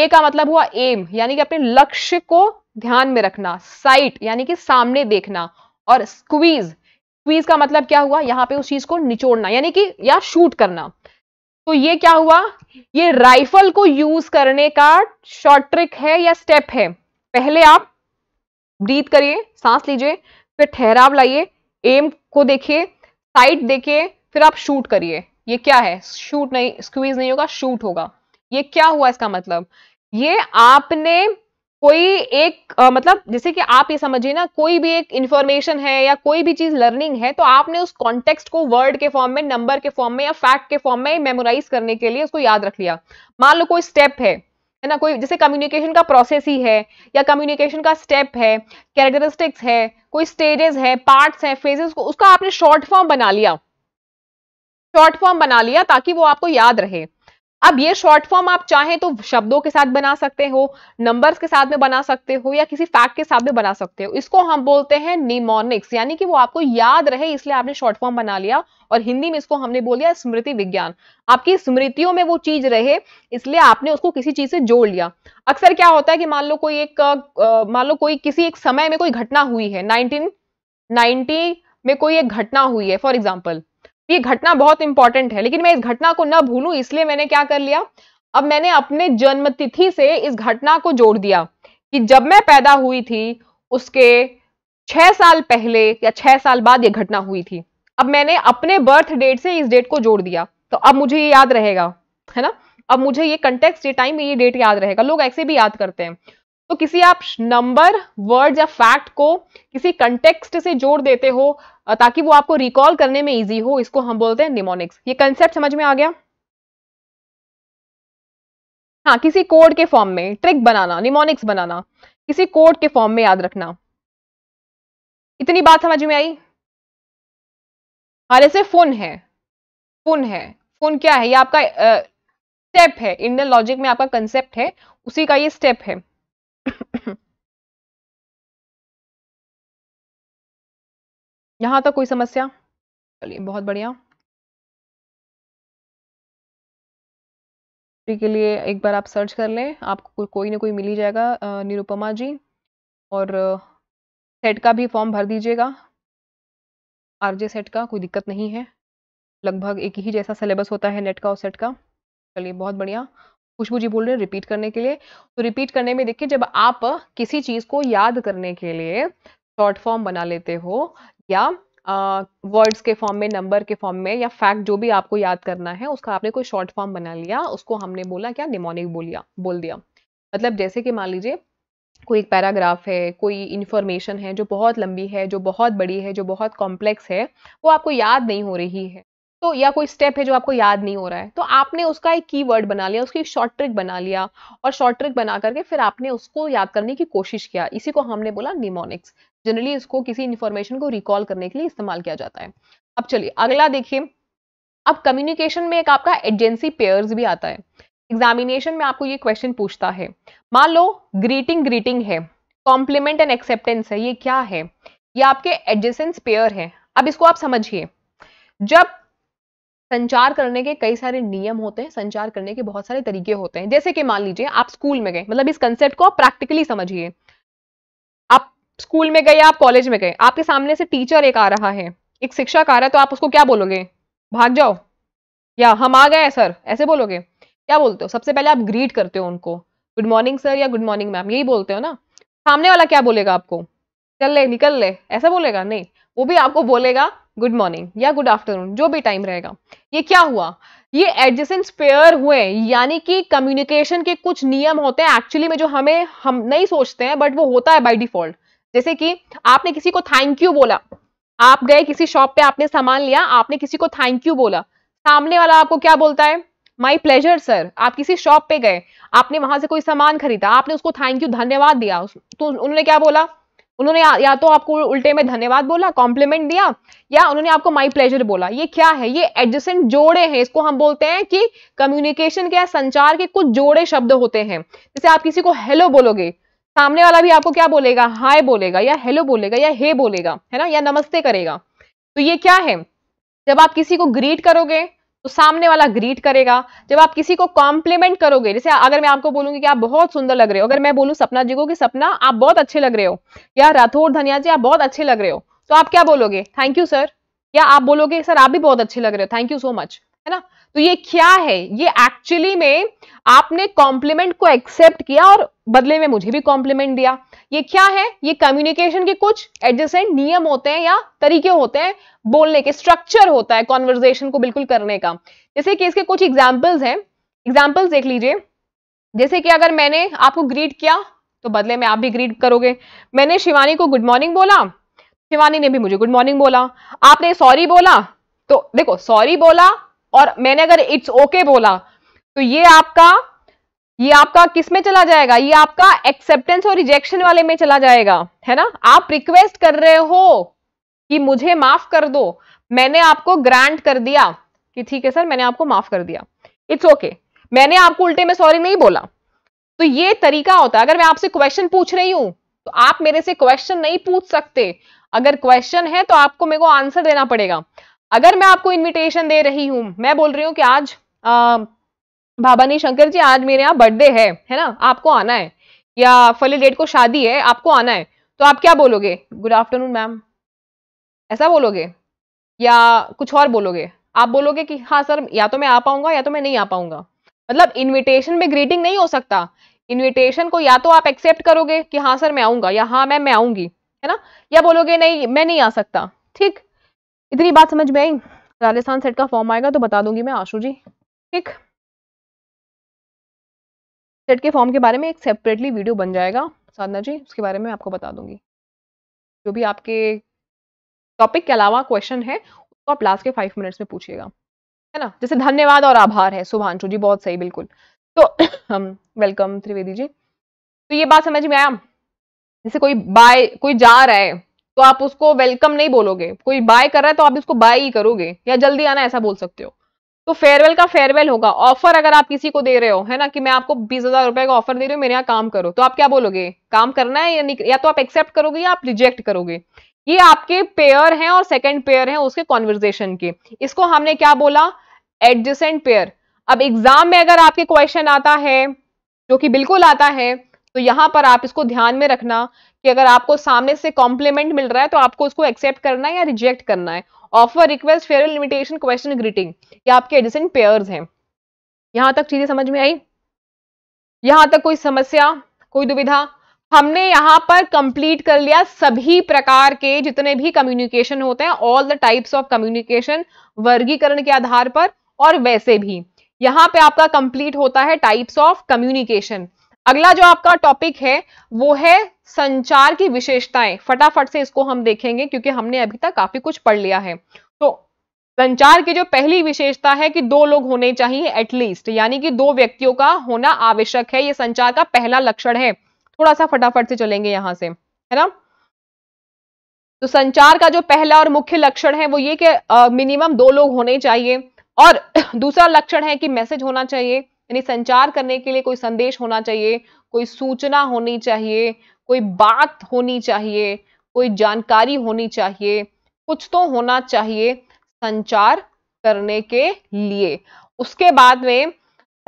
Speaker 2: ए का मतलब हुआ एम यानी कि अपने लक्ष्य को ध्यान में रखना साइट यानी कि सामने देखना और स्क्वीज स्क्वीज का मतलब क्या हुआ यहां पे उस चीज को निचोड़ना यानी कि या शूट करना तो ये क्या हुआ ये राइफल को यूज करने का शॉर्ट ट्रिक है या स्टेप है पहले आप ब्रीथ करिए सांस लीजिए फिर ठहराव लाइए एम को देखिए साइट देखिए फिर आप शूट करिए ये क्या है शूट नहीं स्क्वीज नहीं होगा शूट होगा ये क्या हुआ इसका मतलब ये आपने कोई एक आ, मतलब जैसे कि आप ये समझिए ना कोई भी एक इंफॉर्मेशन है या कोई भी चीज लर्निंग है तो आपने उस कॉन्टेक्स्ट को वर्ड के फॉर्म में नंबर के फॉर्म में या फैक्ट के फॉर्म में मेमोराइज करने के लिए उसको याद रख लिया मान लो कोई स्टेप है है ना कोई जैसे कम्युनिकेशन का प्रोसेस ही है या कम्युनिकेशन का स्टेप है कैरेक्टरिस्टिक्स है कोई स्टेजेस है पार्ट्स है फेजेस को उसका आपने शॉर्ट फॉर्म बना लिया शॉर्ट फॉर्म बना लिया ताकि वो आपको याद रहे अब ये शॉर्ट फॉर्म आप चाहें तो शब्दों के साथ बना सकते हो नंबर्स के साथ में बना सकते हो या किसी फैक्ट के साथ में बना सकते हो इसको हम बोलते हैं निमोनिक्स यानी कि वो आपको याद रहे इसलिए आपने शॉर्ट फॉर्म बना लिया और हिंदी में इसको हमने बोल दिया स्मृति विज्ञान आपकी स्मृतियों में वो चीज रहे इसलिए आपने उसको किसी चीज से जोड़ लिया अक्सर क्या होता है कि मान लो कोई एक मान लो कोई किसी एक समय में कोई घटना हुई है नाइनटीन में कोई एक घटना हुई है फॉर एग्जाम्पल ये घटना बहुत इंपॉर्टेंट है लेकिन मैं इस घटना को ना भूलू इसलिए मैंने क्या कर लिया अब मैंने अपने जन्मतिथि से इस घटना को जोड़ दिया कि जब मैं पैदा हुई थी उसके छह साल पहले या छह साल बाद यह घटना हुई थी अब मैंने अपने बर्थ डेट से इस डेट को जोड़ दिया तो अब मुझे ये याद रहेगा है ना अब मुझे ये कंटेक्स्ट ये टाइम ये डेट याद रहेगा लोग ऐसे भी याद करते हैं तो किसी आप नंबर वर्ड या फैक्ट को किसी कंटेक्स्ट से जोड़ देते हो ताकि वो आपको रिकॉल करने में इजी हो इसको हम बोलते हैं निमोनिक्स ये कंसेप्ट समझ में आ गया हाँ किसी कोड के फॉर्म में ट्रिक बनाना निमोनिक्स बनाना किसी कोड के फॉर्म में याद रखना
Speaker 1: इतनी बात समझ में आई हाल से फोन है फोन है फोन क्या है ये आपका स्टेप है इंडियन लॉजिक में आपका कंसेप्ट है उसी का ये स्टेप है यहां तक कोई समस्या चलिए बहुत बढ़िया के लिए एक बार आप सर्च कर लें आपको कोई ना कोई मिल ही जाएगा निरुपमा जी और सेट का
Speaker 2: भी फॉर्म भर दीजिएगा आरजे सेट का कोई दिक्कत नहीं है लगभग एक ही जैसा सिलेबस होता है नेट का और सेट का चलिए बहुत बढ़िया खुशबू जी बोल रहे हैं रिपीट करने के लिए तो रिपीट करने में देखिए जब आप किसी चीज़ को याद करने के लिए शॉर्ट फॉर्म बना लेते हो या वर्ड्स uh, के फॉर्म में नंबर के फॉर्म में या फैक्ट जो भी आपको याद करना है उसका आपने कोई शॉर्ट फॉर्म बना लिया उसको हमने बोला क्या निमोनिक बोलिया बोल दिया मतलब जैसे कि मान लीजिए कोई एक पैराग्राफ है कोई इन्फॉर्मेशन है जो बहुत लंबी है जो बहुत बड़ी है जो बहुत कॉम्प्लेक्स है वो आपको याद नहीं हो रही है तो या कोई स्टेप है जो आपको याद नहीं हो रहा है तो आपने उसका एक की वर्ड बना लिया उसकी एक शॉर्ट ट्रिक बना लिया और शॉर्ट ट्रिक बना करके फिर आपने उसको याद करने की कोशिश किया इसी को हमने बोला निमोनिक्स जनरली इसको किसी इंफॉर्मेशन को रिकॉल करने के लिए इस्तेमाल किया जाता है अब चलिए अगला देखिए अब कम्युनिकेशन में एक आपका एजेंसी पेयर्स भी आता है एग्जामिनेशन में आपको ये क्वेश्चन पूछता है मान लो ग्रीटिंग ग्रीटिंग है कॉम्प्लीमेंट एंड एक्सेप्टेंस है ये क्या है ये आपके एडजेसेंस पेयर है अब इसको आप समझिए जब संचार करने के कई सारे नियम होते हैं संचार करने के बहुत सारे तरीके होते हैं जैसे कि मान लीजिए आप स्कूल में गए मतलब इस कंसेप्ट को आप प्रैक्टिकली समझिए स्कूल में गए आप कॉलेज में गए आपके सामने से टीचर एक आ रहा है एक शिक्षक आ रहा है तो आप उसको क्या बोलोगे भाग जाओ या हम आ गए सर ऐसे बोलोगे क्या बोलते हो सबसे पहले आप ग्रीट करते हो उनको गुड मॉर्निंग सर या गुड मॉर्निंग मैम यही बोलते हो ना सामने वाला क्या बोलेगा आपको चल ले निकल ले ऐसा बोलेगा नहीं वो भी आपको बोलेगा गुड मॉर्निंग या गुड आफ्टरनून जो भी टाइम रहेगा ये क्या हुआ ये एडजस्टेंस फेयर हुए यानी कि कम्युनिकेशन के कुछ नियम होते हैं एक्चुअली में जो हमें हम नहीं सोचते हैं बट वो होता है बाई डिफॉल्ट जैसे कि आपने किसी को थैंक यू बोला आप गए किसी शॉप पे आपने सामान लिया आपने किसी को थैंक यू बोला सामने वाला आपको क्या बोलता है माई प्लेजर सर आप किसी शॉप पे गए आपने वहां से कोई सामान खरीदा आपने उसको थैंक यू धन्यवाद दिया तो उन्होंने क्या बोला उन्होंने या, या तो आपको उल्टे में धन्यवाद बोला कॉम्प्लीमेंट दिया या उन्होंने आपको माई प्लेजर बोला ये क्या है ये एडजस्टेंट जोड़े हैं इसको हम बोलते हैं कि कम्युनिकेशन के या संचार के कुछ जोड़े शब्द होते हैं जैसे आप किसी को हेलो बोलोगे सामने वाला भी आपको क्या बोलेगा हाय बोलेगा या हेलो बोलेगा या हे बोलेगा है ना या नमस्ते करेगा तो ये क्या है जब आप किसी को ग्रीट करोगे तो सामने वाला ग्रीट करेगा जब आप किसी को कॉम्प्लीमेंट करोगे जैसे अगर मैं आपको बोलूंगी कि आप बहुत सुंदर लग रहे हो अगर मैं बोलूँ सपना जी को कि सपना आप बहुत अच्छे लग रहे हो या राठौर धनिया जी आप बहुत अच्छे लग रहे हो तो आप क्या बोलोगे थैंक यू सर या आप बोलोगे सर आप भी बहुत अच्छे लग रहे हो थैंक यू सो मच है ना तो ये क्या है ये एक्चुअली में आपने कॉम्प्लीमेंट को एक्सेप्ट किया और बदले में मुझे भी कॉम्प्लीमेंट दिया ये क्या है ये कम्युनिकेशन के कुछ एडजस्टेंट नियम होते हैं या तरीके होते हैं बोलने के स्ट्रक्चर होता है कॉन्वर्जेशन को बिल्कुल करने का जैसे कि इसके कुछ एग्जाम्पल्स हैं एग्जाम्पल्स देख लीजिए जैसे कि अगर मैंने आपको ग्रीट किया तो बदले में आप भी ग्रीट करोगे मैंने शिवानी को गुड मॉर्निंग बोला शिवानी ने भी मुझे गुड मॉर्निंग बोला आपने सॉरी बोला तो देखो सॉरी बोला और मैंने अगर इट्स ओके okay बोला तो ये आपका ये आपका किस में चला जाएगा ये आपका एक्सेप्टेंस और रिजेक्शन वाले में चला जाएगा है ना आप रिक्वेस्ट कर रहे हो कि मुझे माफ कर दो मैंने आपको ग्रांट कर दिया कि ठीक है सर मैंने आपको माफ कर दिया इट्स ओके okay. मैंने आपको उल्टे में सॉरी नहीं बोला तो ये तरीका होता है अगर मैं आपसे क्वेश्चन पूछ रही हूं तो आप मेरे से क्वेश्चन नहीं पूछ सकते अगर क्वेश्चन है तो आपको मेरे को आंसर देना पड़ेगा अगर मैं आपको इन्विटेशन दे रही हूँ मैं बोल रही हूँ कि आज भाबानी शंकर जी आज मेरे यहाँ बर्थडे है है ना आपको आना है या फली डेट को शादी है आपको आना है तो आप क्या बोलोगे गुड आफ्टरनून मैम ऐसा बोलोगे या कुछ और बोलोगे आप बोलोगे कि हाँ सर या तो मैं आ पाऊंगा या तो मैं नहीं आ पाऊंगा मतलब इन्विटेशन में ग्रीटिंग नहीं हो सकता इन्विटेशन को या तो आप एक्सेप्ट करोगे कि हाँ सर मैं आऊँगा या हाँ मैम मैं आऊंगी है ना या बोलोगे नहीं मैं नहीं आ सकता ठीक इतनी बात समझ में आई राजस्थान सेट
Speaker 1: का फॉर्म आएगा तो बता दूंगी मैं आशु जी ठीक सेट के फॉर्म के बारे में एक सेपरेटली वीडियो बन जाएगा साधना जी उसके बारे में आपको बता दूंगी
Speaker 2: जो भी आपके टॉपिक के अलावा क्वेश्चन है उसको आप लास्ट के फाइव मिनट्स में पूछिएगा है ना जैसे धन्यवाद और आभार है शुभांशु जी बहुत सही बिल्कुल तो हम वेलकम त्रिवेदी जी तो ये बात समझ में आया जैसे कोई बाय कोई जा रहा है तो आप उसको वेलकम नहीं बोलोगे कोई बाय कर रहा है तो आप इसको बाय ही करोगे या जल्दी आना ऐसा बोल सकते हो तो फेयरवेल का फेयरवेल होगा ऑफर अगर आप किसी को दे रहे हो है ना कि मैं आपको बीस हजार रुपए का ऑफर दे रही हूँ मेरे यहाँ काम करो तो आप क्या बोलोगे काम करना है या या तो आप एक्सेप्ट करोगे या आप रिजेक्ट करोगे ये आपके पेयर हैं और सेकंड पेयर हैं उसके कॉन्वर्जेशन के इसको हमने क्या बोला एडजेसेंट पेयर अब एग्जाम में अगर आपके क्वेश्चन आता है जो कि बिल्कुल आता है तो यहां पर आप इसको ध्यान में रखना कि अगर आपको सामने से कॉम्प्लीमेंट मिल रहा है तो आपको उसको एक्सेप्ट करना है या रिजेक्ट करना है offer request fair limitation question greeting ये आपके एडिसेंट पेयर्स हैं यहां तक चीजें समझ में आई यहां तक कोई समस्या कोई दुविधा हमने यहां पर कंप्लीट कर लिया सभी प्रकार के जितने भी कम्युनिकेशन होते हैं all the types of communication वर्गीकरण के आधार पर और वैसे भी यहां पे आपका कंप्लीट होता है टाइप्स ऑफ कम्युनिकेशन अगला जो आपका टॉपिक है वो है संचार की विशेषताएं फटाफट से इसको हम देखेंगे क्योंकि हमने अभी तक काफी कुछ पढ़ लिया है तो संचार की जो पहली विशेषता है कि दो लोग होने चाहिए एटलीस्ट यानी कि दो व्यक्तियों का होना आवश्यक है ये संचार का पहला लक्षण है थोड़ा सा फटाफट से चलेंगे यहां से है ना तो संचार का जो पहला और मुख्य लक्षण है वो ये कि मिनिमम दो लोग होने चाहिए और दूसरा लक्षण है कि मैसेज होना चाहिए यानी संचार करने के लिए कोई संदेश होना चाहिए कोई सूचना होनी चाहिए कोई बात होनी चाहिए कोई जानकारी होनी चाहिए कुछ तो होना चाहिए संचार करने के लिए उसके बाद में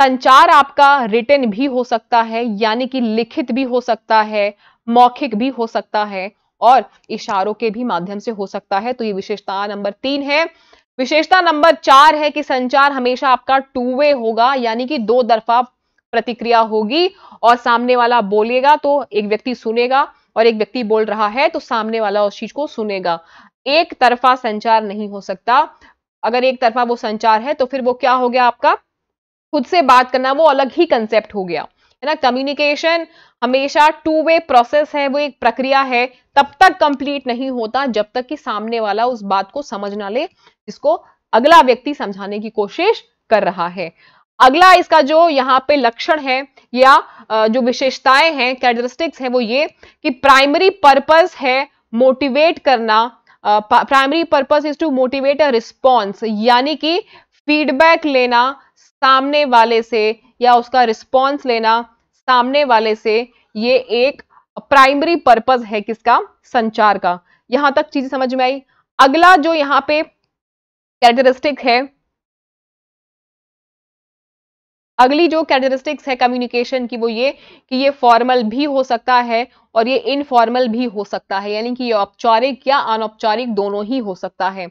Speaker 2: संचार आपका रिटर्न भी हो सकता है यानी कि लिखित भी हो सकता है मौखिक भी हो सकता है और इशारों के भी माध्यम से हो सकता है तो ये विशेषता नंबर तीन है विशेषता नंबर चार है कि संचार हमेशा आपका टू वे होगा यानी कि दो दरफा प्रतिक्रिया होगी और सामने वाला बोलेगा तो एक व्यक्ति सुनेगा और एक व्यक्ति बोल रहा है तो सामने वाला उस चीज को सुनेगा एक तरफा संचार नहीं हो सकता अगर एक तरफा वो संचार है तो फिर वो क्या हो गया आपका खुद से बात करना वो अलग ही कंसेप्ट हो गया है ना कम्युनिकेशन हमेशा टू वे प्रोसेस है वो एक प्रक्रिया है तब तक कंप्लीट नहीं होता जब तक कि सामने वाला उस बात को समझ ना ले इसको अगला व्यक्ति समझाने की कोशिश कर रहा है अगला इसका जो यहाँ पे लक्षण है या जो विशेषताएं हैं कैरेक्टरिस्टिक्स हैं वो ये कि प्राइमरी पर्पस है मोटिवेट करना primary purpose is to motivate a response यानी कि फीडबैक लेना सामने वाले से या उसका रिस्पॉन्स लेना सामने वाले से ये एक प्राइमरी पर्पस है किसका संचार
Speaker 1: का यहां तक चीज समझ में आई अगला जो यहाँ पे कैरेक्टरिस्टिक है अगली जो कैरेक्टरिस्टिक्स है कम्युनिकेशन
Speaker 2: की वो ये कि ये फॉर्मल भी हो सकता है और ये इनफॉर्मल भी हो सकता है यानी कि ये औपचारिक या अनौपचारिक दोनों ही हो सकता है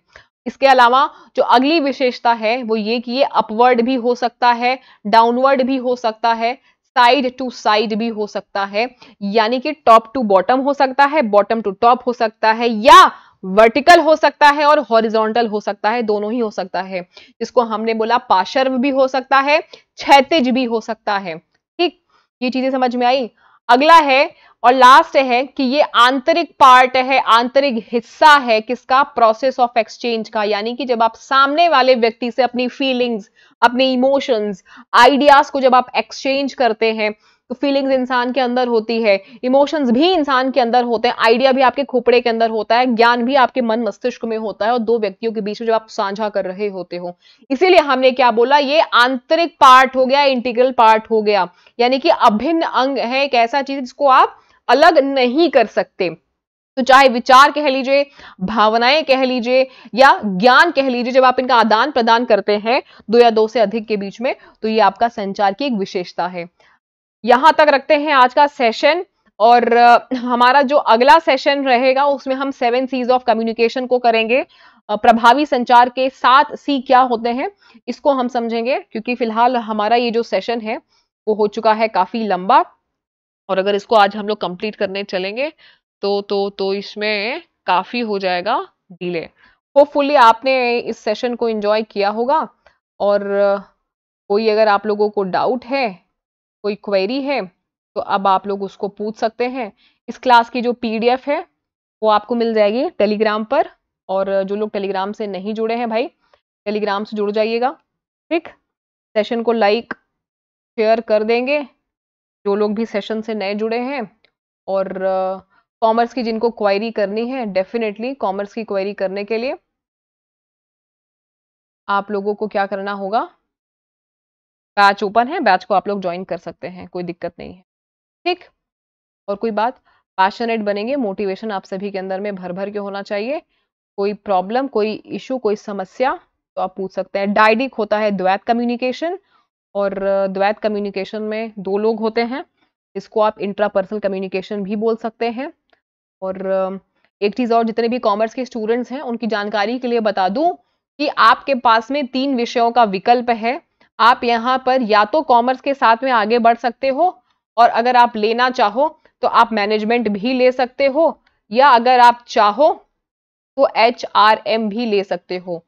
Speaker 2: इसके अलावा जो अगली विशेषता है वो ये कि ये अपवर्ड भी हो सकता है डाउनवर्ड भी हो सकता है साइड टू साइड भी हो सकता है यानी कि टॉप टू बॉटम हो सकता है बॉटम टू टॉप हो सकता है या वर्टिकल हो सकता है और हॉरिजॉन्टल हो सकता है दोनों ही हो सकता है जिसको हमने बोला पाशर्व भी हो सकता है क्षैतिज भी हो सकता है ठीक ये चीजें समझ में आई अगला है और लास्ट है कि ये आंतरिक पार्ट है आंतरिक हिस्सा है किसका प्रोसेस ऑफ एक्सचेंज का यानी कि जब आप सामने वाले व्यक्ति से अपनी फीलिंग्स अपने इमोशंस आइडियाज को जब आप एक्सचेंज करते हैं फीलिंग्स इंसान के अंदर होती है इमोशंस भी इंसान के अंदर होते हैं आइडिया भी आपके खोपड़े के अंदर होता है ज्ञान भी आपके मन मस्तिष्क में होता है और दो व्यक्तियों के बीच में जब आप साझा कर रहे होते हो इसीलिए हमने क्या बोला ये आंतरिक पार्ट हो गया इंटीग्रल पार्ट हो गया यानी कि अभिन्न अंग है एक ऐसा चीज जिसको आप अलग नहीं कर सकते तो चाहे विचार कह लीजिए भावनाएं कह लीजिए या ज्ञान कह लीजिए जब आप इनका आदान प्रदान करते हैं दो या दो से अधिक के बीच में तो ये आपका संचार की एक विशेषता है यहाँ तक रखते हैं आज का सेशन और हमारा जो अगला सेशन रहेगा उसमें हम सेवन सीज ऑफ कम्युनिकेशन को करेंगे प्रभावी संचार के सात सी क्या होते हैं इसको हम समझेंगे क्योंकि फिलहाल हमारा ये जो सेशन है वो हो चुका है काफ़ी लंबा और अगर इसको आज हम लोग कंप्लीट करने चलेंगे तो तो तो इसमें काफ़ी हो जाएगा डिले होपफुली आपने इस सेशन को एंजॉय किया होगा और कोई अगर आप लोगों को डाउट है कोई क्वेरी है तो अब आप लोग उसको पूछ सकते हैं इस क्लास की जो पीडीएफ है वो आपको मिल जाएगी टेलीग्राम पर और जो लोग टेलीग्राम से नहीं जुड़े हैं भाई टेलीग्राम से जुड़ जाइएगा ठीक सेशन को लाइक शेयर कर देंगे जो लोग भी सेशन से नए जुड़े हैं और कॉमर्स uh, की जिनको क्वायरी करनी है डेफिनेटली कॉमर्स की क्वायरी करने के लिए आप लोगों को क्या करना होगा बैच ओपन है बैच को आप लोग ज्वाइन कर सकते हैं कोई दिक्कत नहीं है ठीक और कोई बात पैशनेट बनेंगे मोटिवेशन आप सभी के अंदर में भर भर के होना चाहिए कोई प्रॉब्लम कोई इशू कोई समस्या तो आप पूछ सकते हैं डायडिक होता है द्वैत कम्युनिकेशन और द्वैत कम्युनिकेशन में दो लोग होते हैं इसको आप इंट्रापर्सनल कम्युनिकेशन भी बोल सकते हैं और एक चीज़ और जितने भी कॉमर्स के स्टूडेंट्स हैं उनकी जानकारी के लिए बता दूं कि आपके पास में तीन विषयों का विकल्प है आप यहाँ पर या तो कॉमर्स के साथ में आगे बढ़ सकते हो और अगर आप लेना चाहो तो आप मैनेजमेंट भी ले सकते हो या अगर आप चाहो तो एच आर एम भी ले सकते हो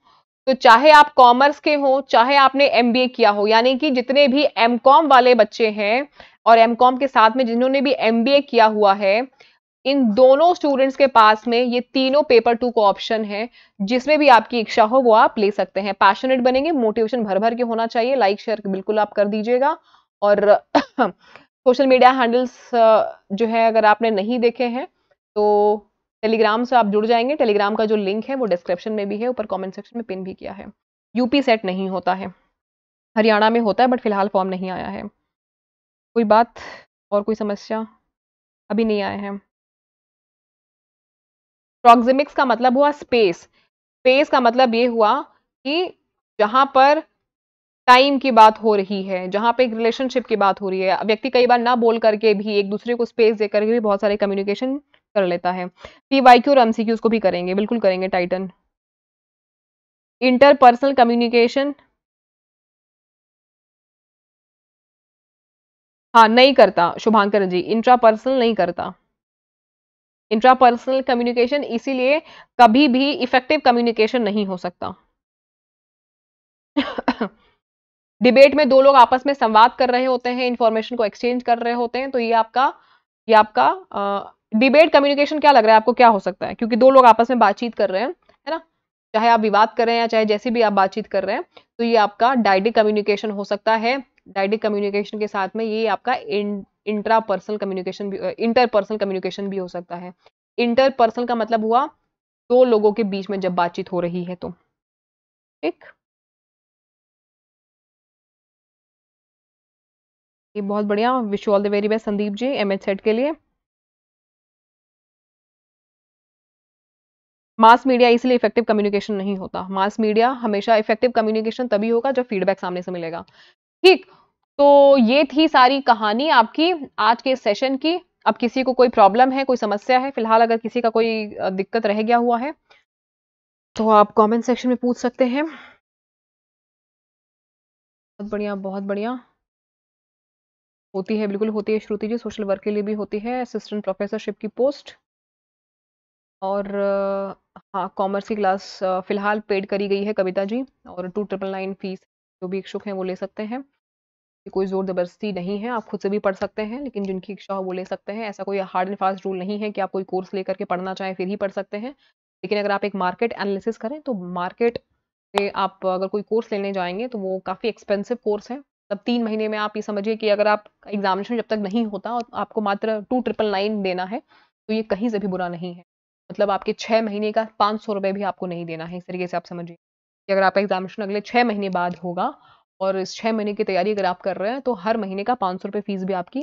Speaker 2: तो चाहे आप कॉमर्स के हो चाहे आपने एम बी ए किया हो यानी कि जितने भी एम कॉम वाले बच्चे हैं और एम कॉम के साथ में जिन्होंने भी एम बी ए किया हुआ है इन दोनों स्टूडेंट्स के पास में ये तीनों पेपर टू का ऑप्शन है जिसमें भी आपकी इच्छा हो वो आप ले सकते हैं पैशनेट बनेंगे मोटिवेशन भर भर के होना चाहिए लाइक शेयर बिल्कुल आप कर दीजिएगा और सोशल मीडिया हैंडल्स जो है अगर आपने नहीं देखे हैं तो टेलीग्राम से आप जुड़ जाएंगे टेलीग्राम का जो लिंक है वो डिस्क्रिप्शन में भी है ऊपर कमेंट सेक्शन में पिन भी किया है यूपी
Speaker 1: सेट नहीं होता है हरियाणा में होता है बट फिलहाल फॉर्म नहीं आया है कोई बात और कोई समस्या अभी नहीं आए हैं प्रोक्सिमिक्स का मतलब हुआ स्पेस स्पेस का मतलब ये हुआ कि
Speaker 2: जहाँ पर टाइम की बात हो रही है जहाँ पे एक रिलेशनशिप की बात हो रही है व्यक्ति कई बार ना बोल करके भी एक दूसरे को स्पेस देकर के भी बहुत सारे कम्युनिकेशन कर लेता है पी वाई
Speaker 1: क्यू और एम सी क्यूज को भी करेंगे बिल्कुल करेंगे टाइटन इंटरपर्सनल कम्युनिकेशन हाँ नहीं करता शुभांकर जी इंट्रापर्सनल नहीं करता इंट्रापर्सनल कम्युनिकेशन
Speaker 2: इसीलिए कभी भी इफेक्टिव कम्युनिकेशन नहीं हो सकता डिबेट में दो लोग आपस में संवाद कर रहे होते हैं इंफॉर्मेशन को एक्सचेंज कर रहे होते हैं तो ये आपका ये आपका डिबेट कम्युनिकेशन क्या लग रहा है आपको क्या हो सकता है क्योंकि दो लोग आपस में बातचीत कर रहे हैं है ना चाहे आप विवाद कर रहे हैं या चाहे जैसे भी आप बातचीत कर रहे हैं तो ये आपका डायडिक कम्युनिकेशन हो सकता है डायडिक कम्युनिकेशन के साथ में ये आपका इंट्रा पर्सनल कम्युनिकेशन भी इंटर पर्सनल कम्युनिकेशन भी हो सकता है इंटर पर्सनल का
Speaker 1: मतलब हुआ दो लोगों के बीच में जब बातचीत हो रही है तो ठीक ये बहुत बढ़िया wish all the very best Sandeep ji M H set के लिए मास मीडिया इसलिए इफेक्टिव कम्युनिकेशन नहीं होता मास मीडिया हमेशा इफेक्टिव
Speaker 2: कम्युनिकेशन तभी होगा जब फीडबैक सामने से मिलेगा ठीक तो ये थी सारी कहानी आपकी आज के सेशन की अब किसी को कोई प्रॉब्लम है कोई समस्या है फिलहाल अगर किसी का कोई
Speaker 1: दिक्कत रह गया हुआ है तो आप कमेंट सेक्शन में पूछ सकते हैं बहुत बढ़िया बहुत बढ़िया होती है बिल्कुल होती है श्रुति जी सोशल वर्क के लिए भी होती है असिस्टेंट प्रोफेसरशिप की पोस्ट
Speaker 2: और हाँ कॉमर्स की क्लास फिलहाल पेड करी गई है कविता जी और टू ट्रिपल नाइन फीस जो भी इच्छुक हैं वो ले सकते हैं कोई ज़ोर ज़बरदस्ती नहीं है आप खुद से भी पढ़ सकते हैं लेकिन जिनकी इच्छा हो वो ले सकते हैं ऐसा कोई हार्ड एंड फास्ट रूल नहीं है कि आप कोई कोर्स लेकर के पढ़ना चाहें फिर ही पढ़ सकते हैं लेकिन अगर आप एक मार्केट एनालिसिस करें तो मार्केट में आप अगर कोई कोर्स लेने जाएंगे तो वो काफ़ी एक्सपेंसिव कोर्स है तब तीन महीने में आप ये समझिए कि अगर आप एग्जामिनेशन जब तक नहीं होता और आपको मात्र टू ट्रिपल नाइन देना है तो ये कहीं से भी बुरा नहीं है मतलब आपके छः महीने का पाँच सौ रुपये भी आपको नहीं देना है इस तरीके से आप समझिए कि अगर आपका एग्जामिनेशन अगले छः महीने बाद होगा और इस छः महीने की तैयारी अगर आप कर रहे हैं तो हर महीने का पाँच सौ रुपये फीस भी आपकी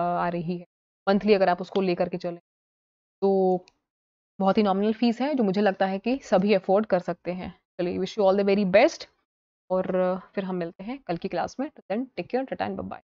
Speaker 2: आ रही है मंथली अगर आप उसको ले करके चलें तो बहुत ही नॉमिनल फीस है जो मुझे लगता है कि सभी अफोर्ड कर सकते हैं चलिए wish you all the very
Speaker 1: best और फिर हम मिलते हैं कल की क्लास में टेक केयर टाइम बाय